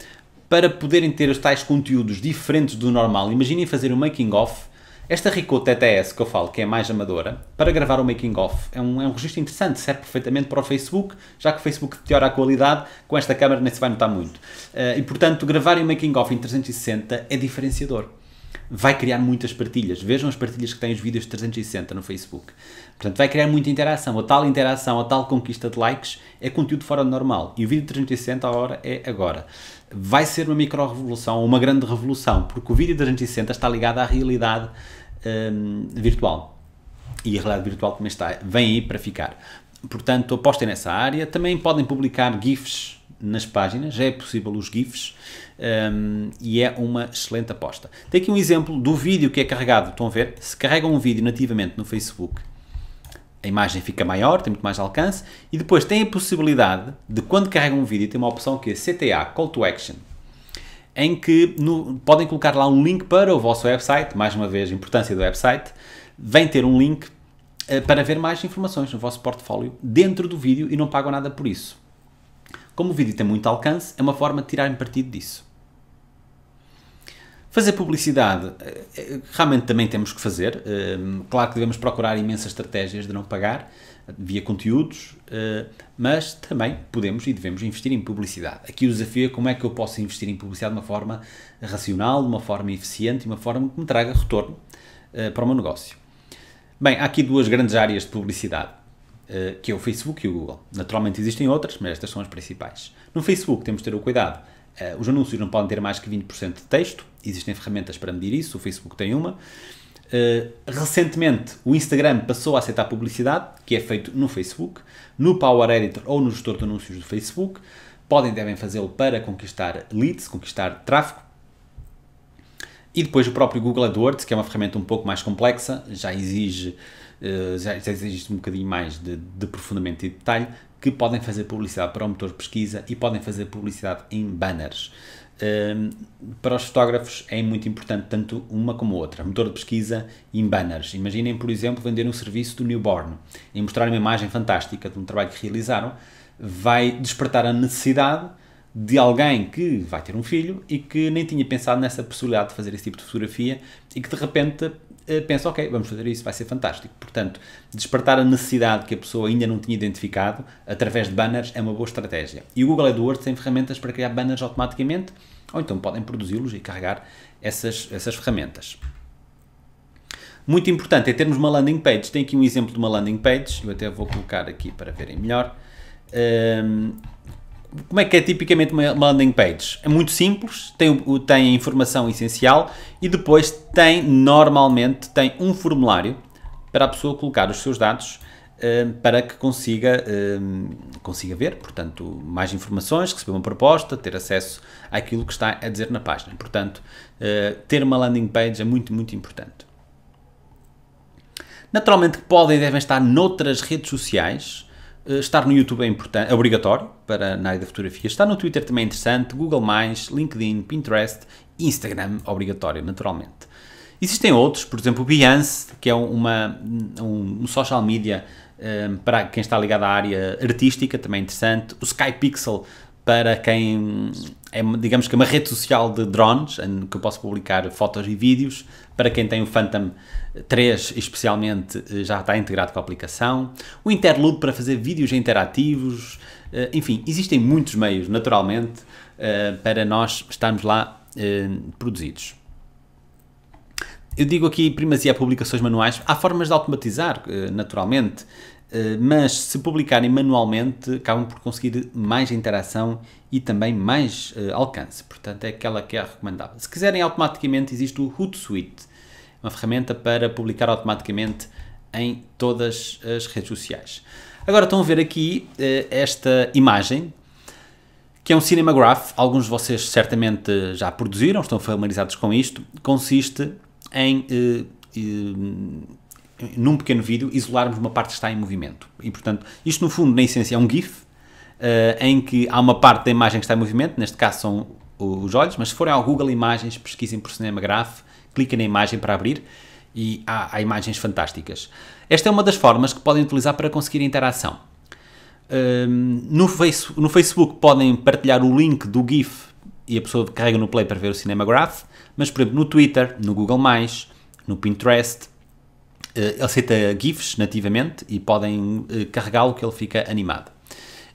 S1: para poderem ter os tais conteúdos diferentes do normal. Imaginem fazer um making-off. Esta Ricoh TTS que eu falo, que é mais amadora, para gravar o um making off é um, é um registro interessante, serve perfeitamente para o Facebook, já que o Facebook piora a qualidade, com esta câmera nem se vai notar muito. Uh, e portanto, gravar o um making off em 360 é diferenciador. Vai criar muitas partilhas. Vejam as partilhas que têm os vídeos de 360 no Facebook. Portanto, vai criar muita interação. A tal interação, a tal conquista de likes é conteúdo fora do normal. E o vídeo de 360 a hora é agora vai ser uma micro-revolução, uma grande revolução, porque o vídeo 360 está ligado à realidade um, virtual. E a realidade virtual também está, vem aí para ficar. Portanto, apostem nessa área. Também podem publicar GIFs nas páginas, já é possível os GIFs, um, e é uma excelente aposta. Tem aqui um exemplo do vídeo que é carregado. Estão a ver? Se carregam um vídeo nativamente no Facebook, a imagem fica maior, tem muito mais alcance e depois tem a possibilidade de quando carregam um vídeo, tem uma opção que é CTA, Call to Action, em que no, podem colocar lá um link para o vosso website, mais uma vez, a importância do website, vem ter um link eh, para ver mais informações no vosso portfólio dentro do vídeo e não pagam nada por isso. Como o vídeo tem muito alcance, é uma forma de tirarem partido disso. Fazer publicidade, eh, eh, realmente também temos que fazer. Ehm, claro que devemos procurar imensas estratégias de não pagar via conteúdos, eh, mas também podemos e devemos investir em publicidade. Aqui o desafio é como é que eu posso investir em publicidade de uma forma racional, de uma forma eficiente, de uma forma que me traga retorno para o meu negócio. Bem, há aqui duas grandes áreas de publicidade, que é o Facebook e o Google. Naturalmente existem outras, mas estas são as principais. No Facebook temos de ter o cuidado Uh, os anúncios não podem ter mais que 20% de texto, existem ferramentas para medir isso, o Facebook tem uma. Uh, recentemente, o Instagram passou a aceitar publicidade, que é feito no Facebook, no Power Editor ou no gestor de anúncios do Facebook. Podem devem fazê-lo para conquistar leads, conquistar tráfego. E depois o próprio Google AdWords, que é uma ferramenta um pouco mais complexa, já exige eh, já, já existe um bocadinho mais de, de e de detalhe, que podem fazer publicidade para o motor de pesquisa e podem fazer publicidade em banners. Um, ehm, para os fotógrafos é muito importante tanto uma como outra, motor de pesquisa em banners. Imaginem, por exemplo, vender um serviço do newborn e mostrar uma imagem fantástica de um trabalho que realizaram, vai despertar a necessidade de alguém que vai ter um filho e que nem tinha pensado nessa possibilidade de fazer esse tipo de fotografia e que de repente eh, pensa, ok, vamos fazer isso, vai ser fantástico. Portanto, despertar a necessidade que a pessoa ainda não tinha identificado através de banners é uma boa estratégia. E o Google AdWords tem ferramentas para criar banners automaticamente, ou então podem produzi-los e carregar essas, essas ferramentas. Muito importante é termos uma landing page. Tem aqui um exemplo de uma landing page, eu até vou colocar aqui para verem melhor. Um, ehm, como é que é tipicamente uma landing page? É muito simples, tem, tem a informação essencial e depois tem, normalmente, tem um formulário para a pessoa colocar os seus dados eh, para que consiga, eh, consiga ver, portanto, mais informações, receber uma proposta, ter acesso àquilo que está a dizer na página. Portanto, eh, ter uma landing page é muito, muito importante. Naturalmente podem e devem estar noutras redes sociais, eh, estar no YouTube é importante, é obrigatório para na área da fotografia. Estar no Twitter também é interessante, Google+, LinkedIn, Pinterest, Instagram, obrigatório, naturalmente. Existem outros, por exemplo, o Beyoncé, que é uma, um, um social media um, eh, para quem está ligado à área artística, também é interessante. O Skypixel para quem é, digamos que uma rede social de drones, em que eu posso publicar fotos e vídeos. Para quem tem o Phantom 3, especialmente, eh, já está integrado com a aplicação. O Interlude para fazer vídeos interativos. Eh, enfim, existem muitos meios, naturalmente, eh, para nós estarmos lá produzidos. Eu digo aqui primazia a publicações manuais. Há formas de automatizar, naturalmente. Eh, mas se publicarem manualmente, acabam por conseguir mais interação e também mais eh, alcance. Portanto, é aquela que é recomendável. Se quiserem automaticamente, existe o Hootsuite, uma ferramenta para publicar automaticamente em todas as redes sociais. Agora estão a ver aqui eh, esta imagem que é um Cinemagraph. Alguns de vocês certamente já produziram, estão familiarizados com isto. Consiste em num pequeno vídeo, isolarmos uma parte que está em movimento. E, portanto, isto no fundo, na essência, é um GIF, uh, em que há uma parte da imagem que está em movimento, neste caso são os olhos, mas se forem ao Google Imagens, pesquisem por Cinemagraph, cliquem na imagem para abrir e há, há imagens fantásticas. Esta é uma das formas que podem utilizar para conseguir interação. Um, ehm, no, face, no, Facebook podem partilhar o link do GIF e a pessoa carrega no play para ver o Cinemagraph, mas por exemplo no Twitter, no Google+, no Pinterest, eh, ele aceita GIFs nativamente e podem eh, carregá-lo que ele fica animado.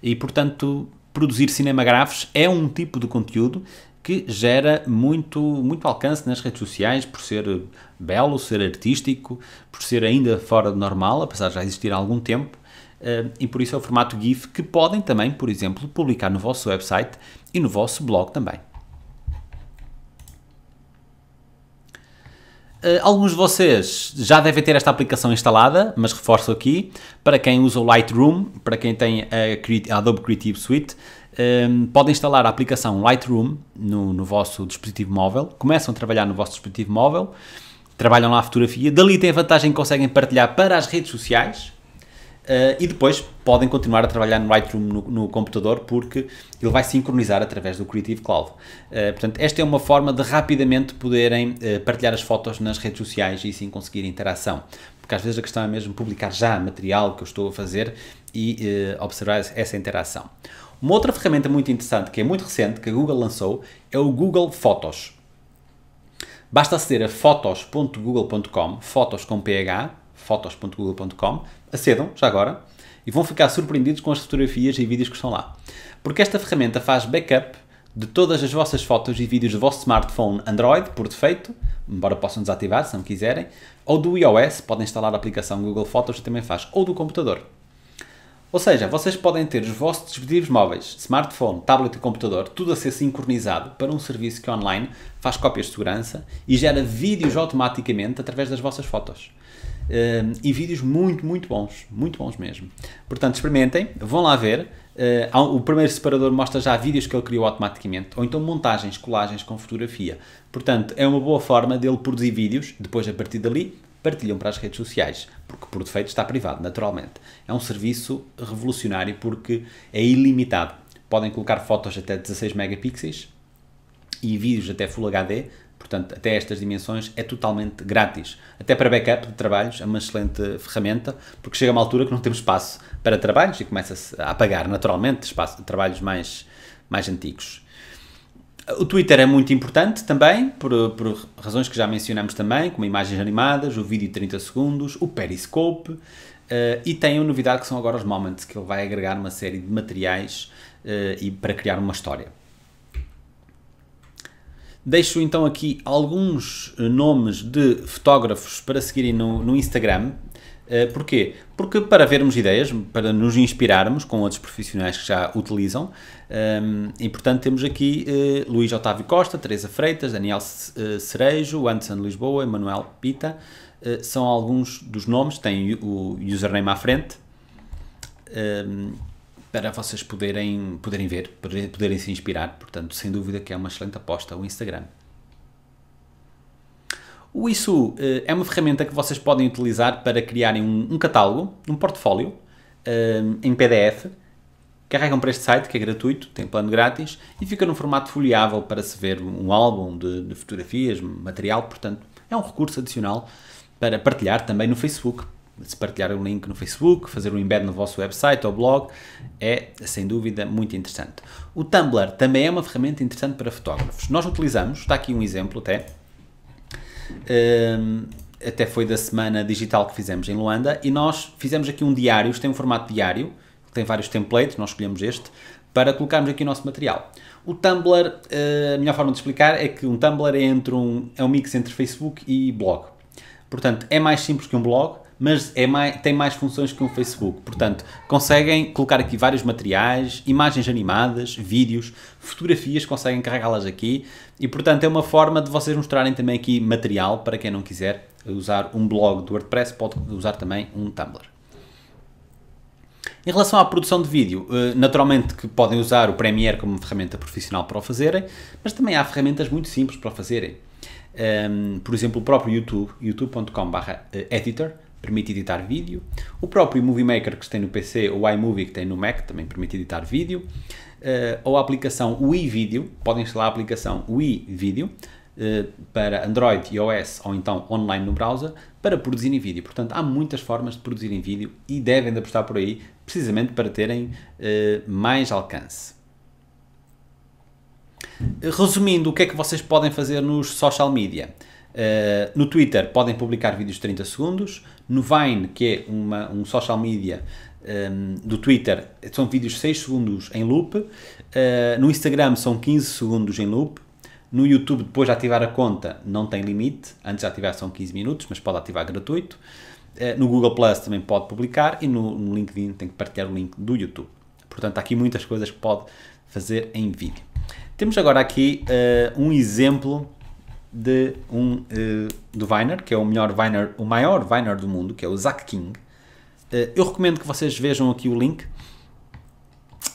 S1: E, portanto, produzir cinemagrafes é um tipo de conteúdo que gera muito, muito alcance nas redes sociais por ser belo, ser artístico, por ser ainda fora do normal, apesar de já existir há algum tempo, eh, e por isso é o formato GIF que podem também, por exemplo, publicar no vosso website e no vosso blog também. Eh, alguns de vocês já devem ter esta aplicação instalada, mas reforço aqui, para quem usa o Lightroom, para quem tem a, Adobe Creative Suite, um, ehm, podem instalar a aplicação Lightroom no, no vosso dispositivo móvel, começam a trabalhar no vosso dispositivo móvel, trabalham lá a fotografia, dali tem a vantagem que conseguem partilhar para as redes sociais, Uh, e depois podem continuar a trabalhar no Lightroom no, no, computador porque ele vai sincronizar através do Creative Cloud. Uh, portanto, esta é uma forma de rapidamente poderem uh, partilhar as fotos nas redes sociais e sim conseguir interação. Porque às vezes a questão é mesmo publicar já material que eu estou a fazer e observar essa interação. Uma outra ferramenta muito interessante, que é muito recente, que a Google lançou, é o Google Fotos. Basta aceder a fotos.google.com, fotos com ph, fotos.google.com, acedam, já agora, e vão ficar surpreendidos com as fotografias e vídeos que estão lá. Porque esta ferramenta faz backup de todas as vossas fotos e vídeos do vosso smartphone Android, por defeito, embora possam desativar se não quiserem, ou do iOS, podem instalar a aplicação Google Fotos que também faz, ou do computador. Ou seja, vocês podem ter os vossos dispositivos móveis, smartphone, tablet e computador, tudo a ser sincronizado para um serviço que online faz cópias de segurança e gera vídeos automaticamente através das vossas fotos. Ehm, e vídeos muito, muito bons, muito bons mesmo. Portanto, experimentem, vão lá ver. Uh, o primeiro separador mostra já vídeos que ele criou automaticamente, ou então montagens, colagens com fotografia. Portanto, é uma boa forma dele produzir vídeos, depois a partir dali partilham para as redes sociais, porque por defeito está privado, naturalmente. É um serviço revolucionário porque é ilimitado. Podem colocar fotos até 16 megapixels e vídeos até Full HD, portanto, até estas dimensões, é totalmente grátis. Até para backup de trabalhos é uma excelente ferramenta, porque chega uma altura que não temos espaço para trabalhos e começa-se a apagar naturalmente espaço de trabalhos mais, mais antigos. O Twitter é muito importante também, por, por razões que já mencionamos também, como imagens animadas, o vídeo de 30 segundos, o Periscope, uh, e tem uma novidade que são agora os Moments, que ele vai agregar uma série de materiais uh, e para criar uma história. Deixo então aqui alguns eh, nomes de fotógrafos para seguirem no, no Instagram. Eh, porquê? Porque para vermos ideias, para nos inspirarmos com outros profissionais que já utilizam, ehm, e portanto temos aqui eh, Luís Otávio Costa, Teresa Freitas, Daniel Cerejo, Anderson Lisboa, Emanuel Pita, são alguns dos nomes, tem o username à frente. Ehm, para vocês poderem, poderem ver, poderem se inspirar. Portanto, sem dúvida que é uma excelente aposta o Instagram. O ISU eh, é uma ferramenta que vocês podem utilizar para criarem um, um catálogo, um portfólio eh, em PDF. Carregam para este site que é gratuito, tem plano grátis e fica num formato folheável para se ver um álbum de, de fotografias, material. Portanto, é um recurso adicional para partilhar também no Facebook se partilhar o link no Facebook, fazer um embed no vosso website ou blog, é sem dúvida muito interessante. O Tumblr também é uma ferramenta interessante para fotógrafos. Nós utilizamos, está aqui um exemplo até, um, até foi da semana digital que fizemos em Luanda, e nós fizemos aqui um diário, isto tem um formato diário, tem vários templates, nós escolhemos este, para colocarmos aqui o nosso material. O Tumblr, hum, a melhor forma de explicar é que um Tumblr é, entre um, é um mix entre Facebook e blog. Portanto, é mais simples que um blog, mas é mais, tem mais funções que um Facebook. Portanto, conseguem colocar aqui vários materiais, imagens animadas, vídeos, fotografias, conseguem carregá-las aqui. E, portanto, é uma forma de vocês mostrarem também aqui material para quem não quiser usar um blog do WordPress, pode usar também um Tumblr. Em relação à produção de vídeo, eh, naturalmente que podem usar o Premiere como ferramenta profissional para o fazerem, mas também há ferramentas muito simples para o fazerem. Ehm, por exemplo, o próprio YouTube, youtube.com/editor, permite editar vídeo. O próprio Movie Maker que tem no PC, ou o iMovie que tem no Mac também permite editar vídeo. Uh, ou a aplicação Video, podem instalar a aplicação WeVideo uh, eh, para Android, iOS ou então online no browser para produzirem vídeo. Portanto, há muitas formas de produzirem vídeo e devem de apostar por aí precisamente para terem uh, mais alcance. Resumindo, o que é que vocês podem fazer nos social media? Uh, no Twitter podem publicar vídeos de 30 segundos, no Vine, que é uma, um social media um, do Twitter, são vídeos 6 segundos em loop. Uh, no Instagram são 15 segundos em loop. No YouTube, depois de ativar a conta, não tem limite. Antes de ativar são 15 minutos, mas pode ativar gratuito. Uh, no Google Plus também pode publicar e no, no LinkedIn tem que partilhar o link do YouTube. Portanto, há aqui muitas coisas que pode fazer em vídeo. Temos agora aqui uh, um exemplo de um uh, do Viner, que é o melhor Viner, o maior Viner do mundo, que é o Zack King. Uh, eu recomendo que vocês vejam aqui o link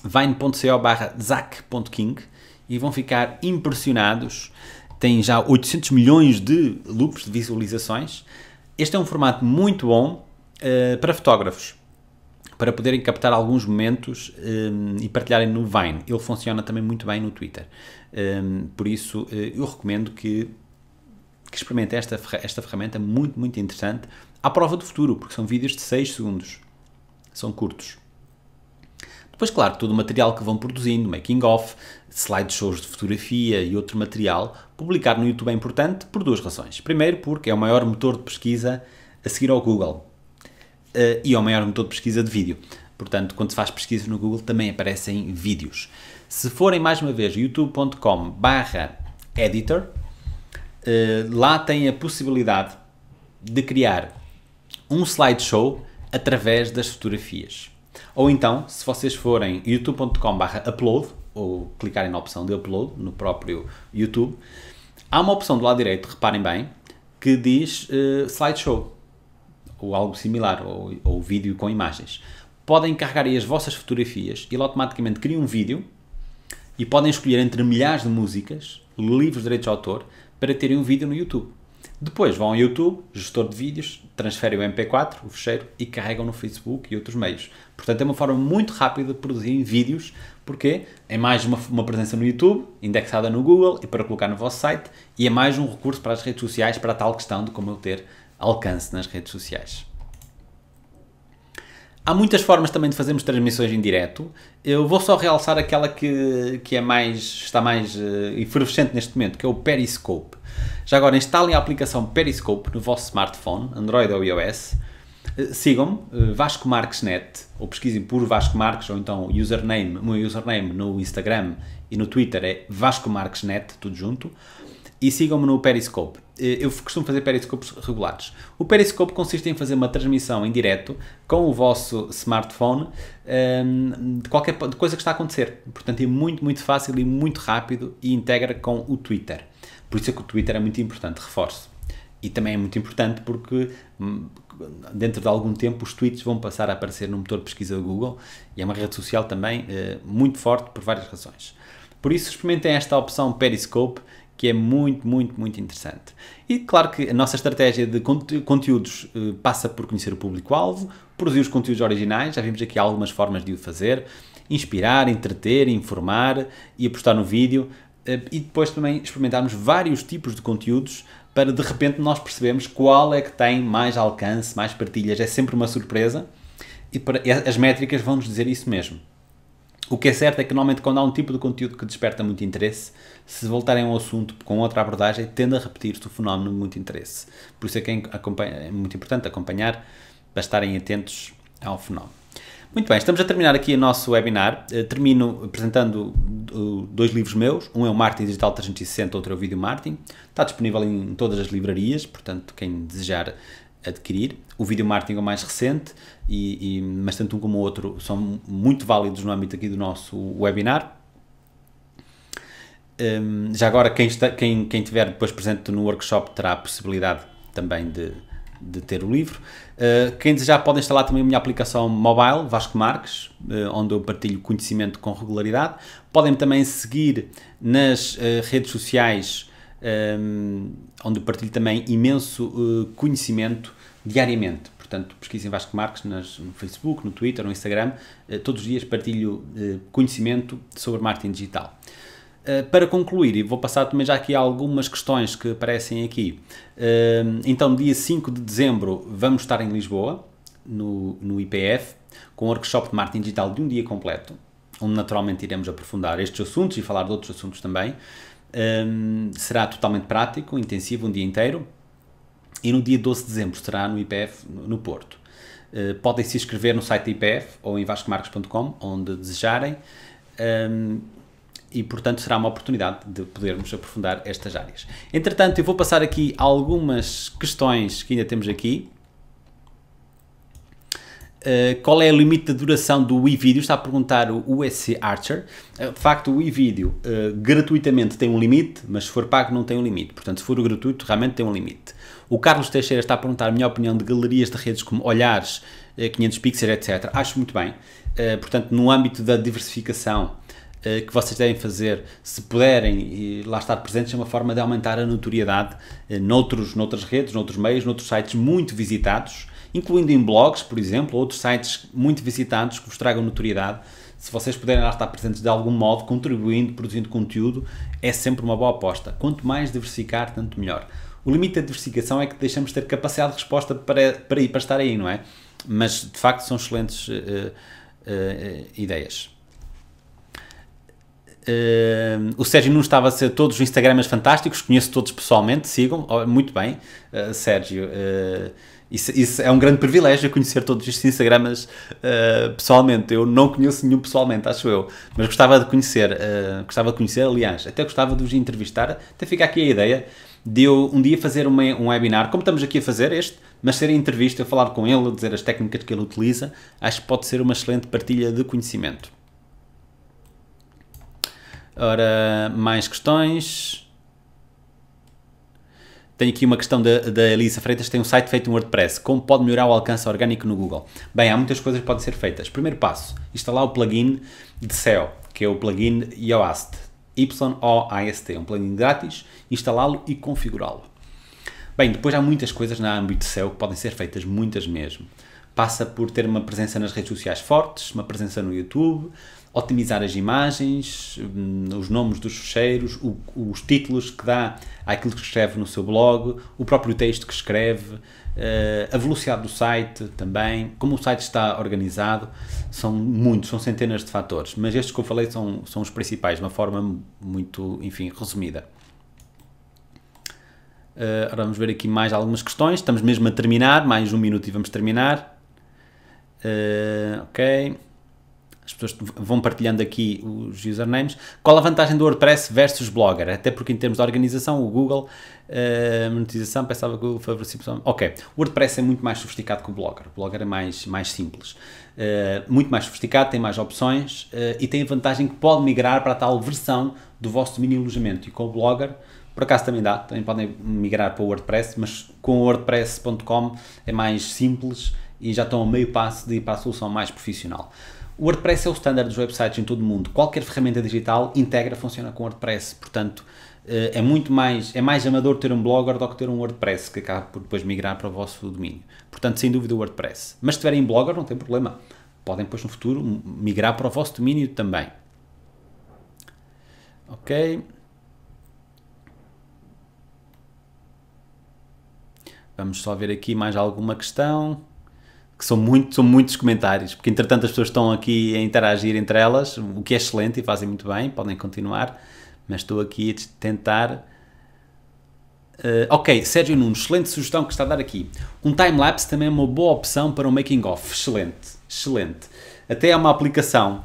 S1: vine.co barra zack.king e vão ficar impressionados. Tem já 800 milhões de loops, de visualizações. Este é um formato muito bom uh, para fotógrafos, para poderem captar alguns momentos um, e partilharem no Vine. Ele funciona também muito bem no Twitter. Um, por isso, uh, eu recomendo que que esta, esta ferramenta muito, muito interessante à prova do futuro, porque são vídeos de 6 segundos. São curtos. Depois, claro, todo o material que vão produzindo, making off, slideshows de fotografia e outro material, publicar no YouTube é importante por duas razões. Primeiro, porque é o maior motor de pesquisa a seguir ao Google uh, e é o maior motor de pesquisa de vídeo. Portanto, quando se faz pesquisa no Google também aparecem vídeos. Se forem mais uma vez youtube.com/editor, eh, lá tem a possibilidade de criar um slideshow através das fotografias. Ou então, se vocês forem youtubecom upload, ou clicarem na opção de upload no próprio YouTube, há uma opção do lado direito, reparem bem, que diz uh, slideshow, ou algo similar, ou, ou vídeo com imagens. Podem carregar aí as vossas fotografias, ele automaticamente cria um vídeo, e podem escolher entre milhares de músicas, livros de direitos de autor, para terem um vídeo no YouTube. Depois vão ao YouTube, gestor de vídeos, transferem o MP4, o fecheiro, e carregam no Facebook e outros meios. Portanto, é uma forma muito rápida de produzirem vídeos, porque é mais uma, uma presença no YouTube, indexada no Google e para colocar no vosso site, e é mais um recurso para as redes sociais para a tal questão de como eu ter alcance nas redes sociais. Há muitas formas também de fazermos transmissões em direto. Eu vou só realçar aquela que, que é mais, está mais uh, efervescente neste momento, que é o Periscope. Já agora instalem a aplicação Periscope no vosso smartphone, Android ou iOS. Eh, sigam-me, VascoMarquesNet eh, Vasco Marques Net, ou pesquisem por Vasco Marques, ou então username, meu username no Instagram e no Twitter é Vasco Marques Net, tudo junto. E sigam-me no Periscope. Eh, eu costumo fazer periscopes regulares. O periscope consiste em fazer uma transmissão em direto com o vosso smartphone ehm, de qualquer de coisa que está a acontecer. Portanto, é muito, muito fácil e muito rápido e integra com o Twitter. Por isso é que o Twitter é muito importante, reforço. E também é muito importante porque hum, dentro de algum tempo os tweets vão passar a aparecer no motor de pesquisa do Google e é uma rede social também eh, muito forte por várias razões. Por isso, experimentem esta opção Periscope que é muito, muito, muito interessante. E claro que a nossa estratégia de conteúdos eh, passa por conhecer o público-alvo, produzir os conteúdos originais, já vimos aqui algumas formas de o fazer, inspirar, entreter, informar e apostar no vídeo eh, e depois também experimentarmos vários tipos de conteúdos para de repente nós percebemos qual é que tem mais alcance, mais partilhas, é sempre uma surpresa e as métricas vão nos dizer isso mesmo. O que é certo é que normalmente quando há um tipo de conteúdo que desperta muito interesse, se voltarem ao assunto com outra abordagem, tende a repetir-se o fenómeno de muito interesse. Por isso é que é, é muito importante acompanhar para estarem atentos ao fenómeno. Muito bem, estamos a terminar aqui o nosso webinar. Eh, termino apresentando dois livros meus. Um é o Marketing Digital 360, outro é o Vídeo Marketing. Está disponível em todas as livrarias, portanto, quem desejar adquirir. O Vídeo Marketing é o mais recente, e, e, mas tanto um como o outro são muito válidos no âmbito aqui do nosso webinar. Um, já agora, quem, está, quem, quem tiver depois presente no workshop terá a possibilidade também de, de ter o livro. Uh, quem desejar pode instalar também a minha aplicação mobile, Vasco Marques, uh, onde eu partilho conhecimento com regularidade. Podem também seguir nas uh, redes sociais, um, onde eu partilho também imenso conhecimento diariamente. Portanto, pesquisem Vasco Marques nas, no Facebook, no Twitter, no Instagram. Eh, todos os dias partilho eh, conhecimento sobre marketing digital. Eh, para concluir, e vou passar também já aqui algumas questões que aparecem aqui. Então, dia 5 de dezembro, vamos estar em Lisboa, no, no IPF, com um workshop de marketing digital de um dia completo, onde naturalmente iremos aprofundar estes assuntos e falar de outros assuntos também. será totalmente prático, intensivo, um dia inteiro. E no dia 12 de dezembro estará no IPF, no Porto. Eh, podem se inscrever no site IPF ou em vascomarcos.com, onde desejarem. Ehm, e, portanto, será uma oportunidade de podermos aprofundar estas áreas. Entretanto, eu vou passar aqui algumas questões que ainda temos aqui. Uh, qual é o limite de duração do e-vídeo? Está a perguntar o USC Archer. Eh, de facto, o e-vídeo uh, gratuitamente tem um limite, mas se for pago não tem um limite. Portanto, se for gratuito, realmente tem um limite. O Carlos Teixeira está a perguntar a minha opinião de galerias de redes como Olhares, 500 eh, Pixels, etc. Acho muito bem. Eh, portanto, no âmbito da diversificação eh, que vocês devem fazer, se puderem lá estar presentes, é uma forma de aumentar a notoriedade noutros, noutras redes, noutros meios, noutros sites muito visitados, incluindo em blogs, por exemplo, outros sites muito visitados que vos tragam notoriedade. Se vocês puderem lá estar presentes de algum modo, contribuindo, produzindo conteúdo, é sempre uma boa aposta. Quanto mais diversificar, tanto melhor. O limite da diversificação é que deixamos de ter capacidade de resposta para, para ir, para estar aí, não é? Mas, de facto, são excelentes uh, uh, ideias. Uh, o Sérgio Nunes estava a ser todos os Instagrams fantásticos, conheço todos pessoalmente, sigam, oh, muito bem, uh, Sérgio. Uh, isso, isso, é um grande privilégio conhecer todos estes Instagrams pessoalmente. Eu não conheço nenhum pessoalmente, acho eu, mas gostava de conhecer, gostava de conhecer, aliás, até gostava de vos entrevistar, até fica aqui a ideia de eu um dia fazer uma, um webinar, como estamos aqui a fazer este, mas ser entrevista, eu falar com ele, dizer as técnicas que ele utiliza, acho que pode ser uma excelente partilha de conhecimento. Ora, mais questões. Tenho aqui uma questão da, da Elisa Freitas, tem um site feito em WordPress. Como pode melhorar o alcance orgânico no Google? Bem, há muitas coisas que podem ser feitas. Primeiro passo, instalar o plugin de SEO, que é o plugin Yoast. YOAST, um plugin grátis, instalá-lo e configurá-lo. Bem, depois há muitas coisas na âmbito SEO que podem ser feitas, muitas mesmo. Passa por ter uma presença nas redes sociais fortes, uma presença no YouTube, otimizar as imagens, hum, os nomes dos fecheiros, o, os títulos que dá àquilo que escreve no seu blog, o próprio texto que escreve, eh, a velocidade do site também, como o site está organizado, são muitos, são centenas de fatores, mas estes que eu falei são, são os principais, de uma forma muito, enfim, resumida. Agora eh, vamos ver aqui mais algumas questões, estamos mesmo a terminar, mais um minuto e vamos terminar. Eh, ok as pessoas vão partilhando aqui os usernames. Qual a vantagem do WordPress versus Blogger? Até porque em termos de organização, o Google, uh, monetização, pensava que o favorecia Ok, o WordPress é muito mais sofisticado que o Blogger. O Blogger é mais, mais simples. Uh, muito mais sofisticado, tem mais opções uh, e tem a vantagem que pode migrar para a tal versão do vosso domínio alojamento. E com o Blogger, por acaso também dá, também podem migrar para o WordPress, mas com o WordPress.com é mais simples e já estão a meio passo de ir para a solução mais profissional. O WordPress é o standard dos websites em todo o mundo. Qualquer ferramenta digital integra, funciona com WordPress. Portanto, eh, é muito mais, é mais amador ter um blogger do que ter um WordPress, que acaba por depois migrar para o vosso domínio. Portanto, sem dúvida o WordPress. Mas se tiverem blogger, não tem problema. Podem depois no futuro migrar para o vosso domínio também. Ok. Vamos só ver aqui mais alguma questão que são, muito, são muitos comentários, porque entretanto as pessoas estão aqui a interagir entre elas, o que é excelente e fazem muito bem, podem continuar, mas estou aqui a tentar. Uh, ok, Sérgio Nuno, excelente sugestão que está a dar aqui. Um time-lapse também é uma boa opção para um making-off. Excelente, excelente. Até é uma aplicação.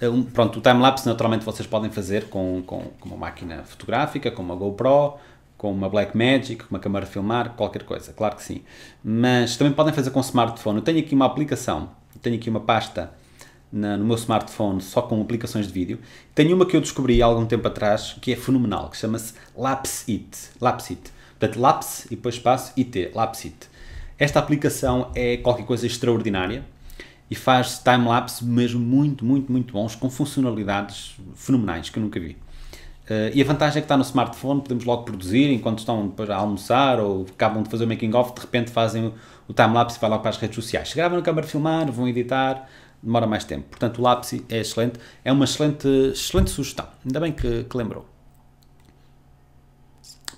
S1: Eh, um, pronto, o time-lapse naturalmente vocês podem fazer com, com, com uma máquina fotográfica, com uma GoPro, com uma black com uma câmara de filmar, qualquer coisa, claro que sim. Mas também podem fazer com smartphone. Eu tenho aqui uma aplicação, tenho aqui uma pasta na, no meu smartphone só com aplicações de vídeo. Tenho uma que eu descobri há algum tempo atrás que é fenomenal, que chama-se Lapsit. Lapsit. Portanto, Laps e depois espaço IT, Lapsit. Esta aplicação é qualquer coisa extraordinária e faz time-lapse mesmo muito, muito, muito bons, com funcionalidades fenomenais que eu nunca vi. Uh, e a vantagem é que está no smartphone, podemos logo produzir enquanto estão a almoçar ou acabam de fazer o making off, de repente fazem o, o timelapse e vai logo para as redes sociais. Se gravam na câmara de filmar, vão editar, demora mais tempo. Portanto, o lápis é excelente, é uma excelente, excelente sugestão. Ainda bem que, que lembrou.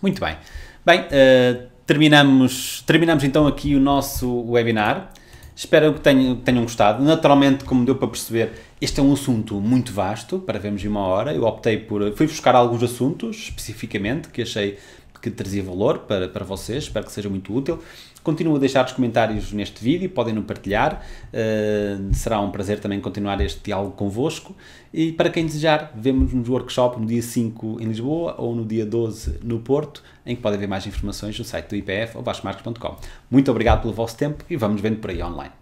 S1: Muito bem. Bem, uh, terminamos, terminamos então aqui o nosso webinar. Espero que tenham, tenham gostado. Naturalmente, como deu para perceber, este é um assunto muito vasto, para vermos em uma hora. Eu optei por. fui buscar alguns assuntos especificamente que achei que trazia valor para, para vocês. Espero que seja muito útil. Continuo a deixar os comentários neste vídeo, podem no partilhar. Uh, será um prazer também continuar este diálogo convosco. E para quem desejar, vemos nos no workshop no dia 5 em Lisboa ou no dia 12 no Porto, em que podem ver mais informações no site do IPF ou vascomarques.com. Muito obrigado pelo vosso tempo e vamos vendo por aí online.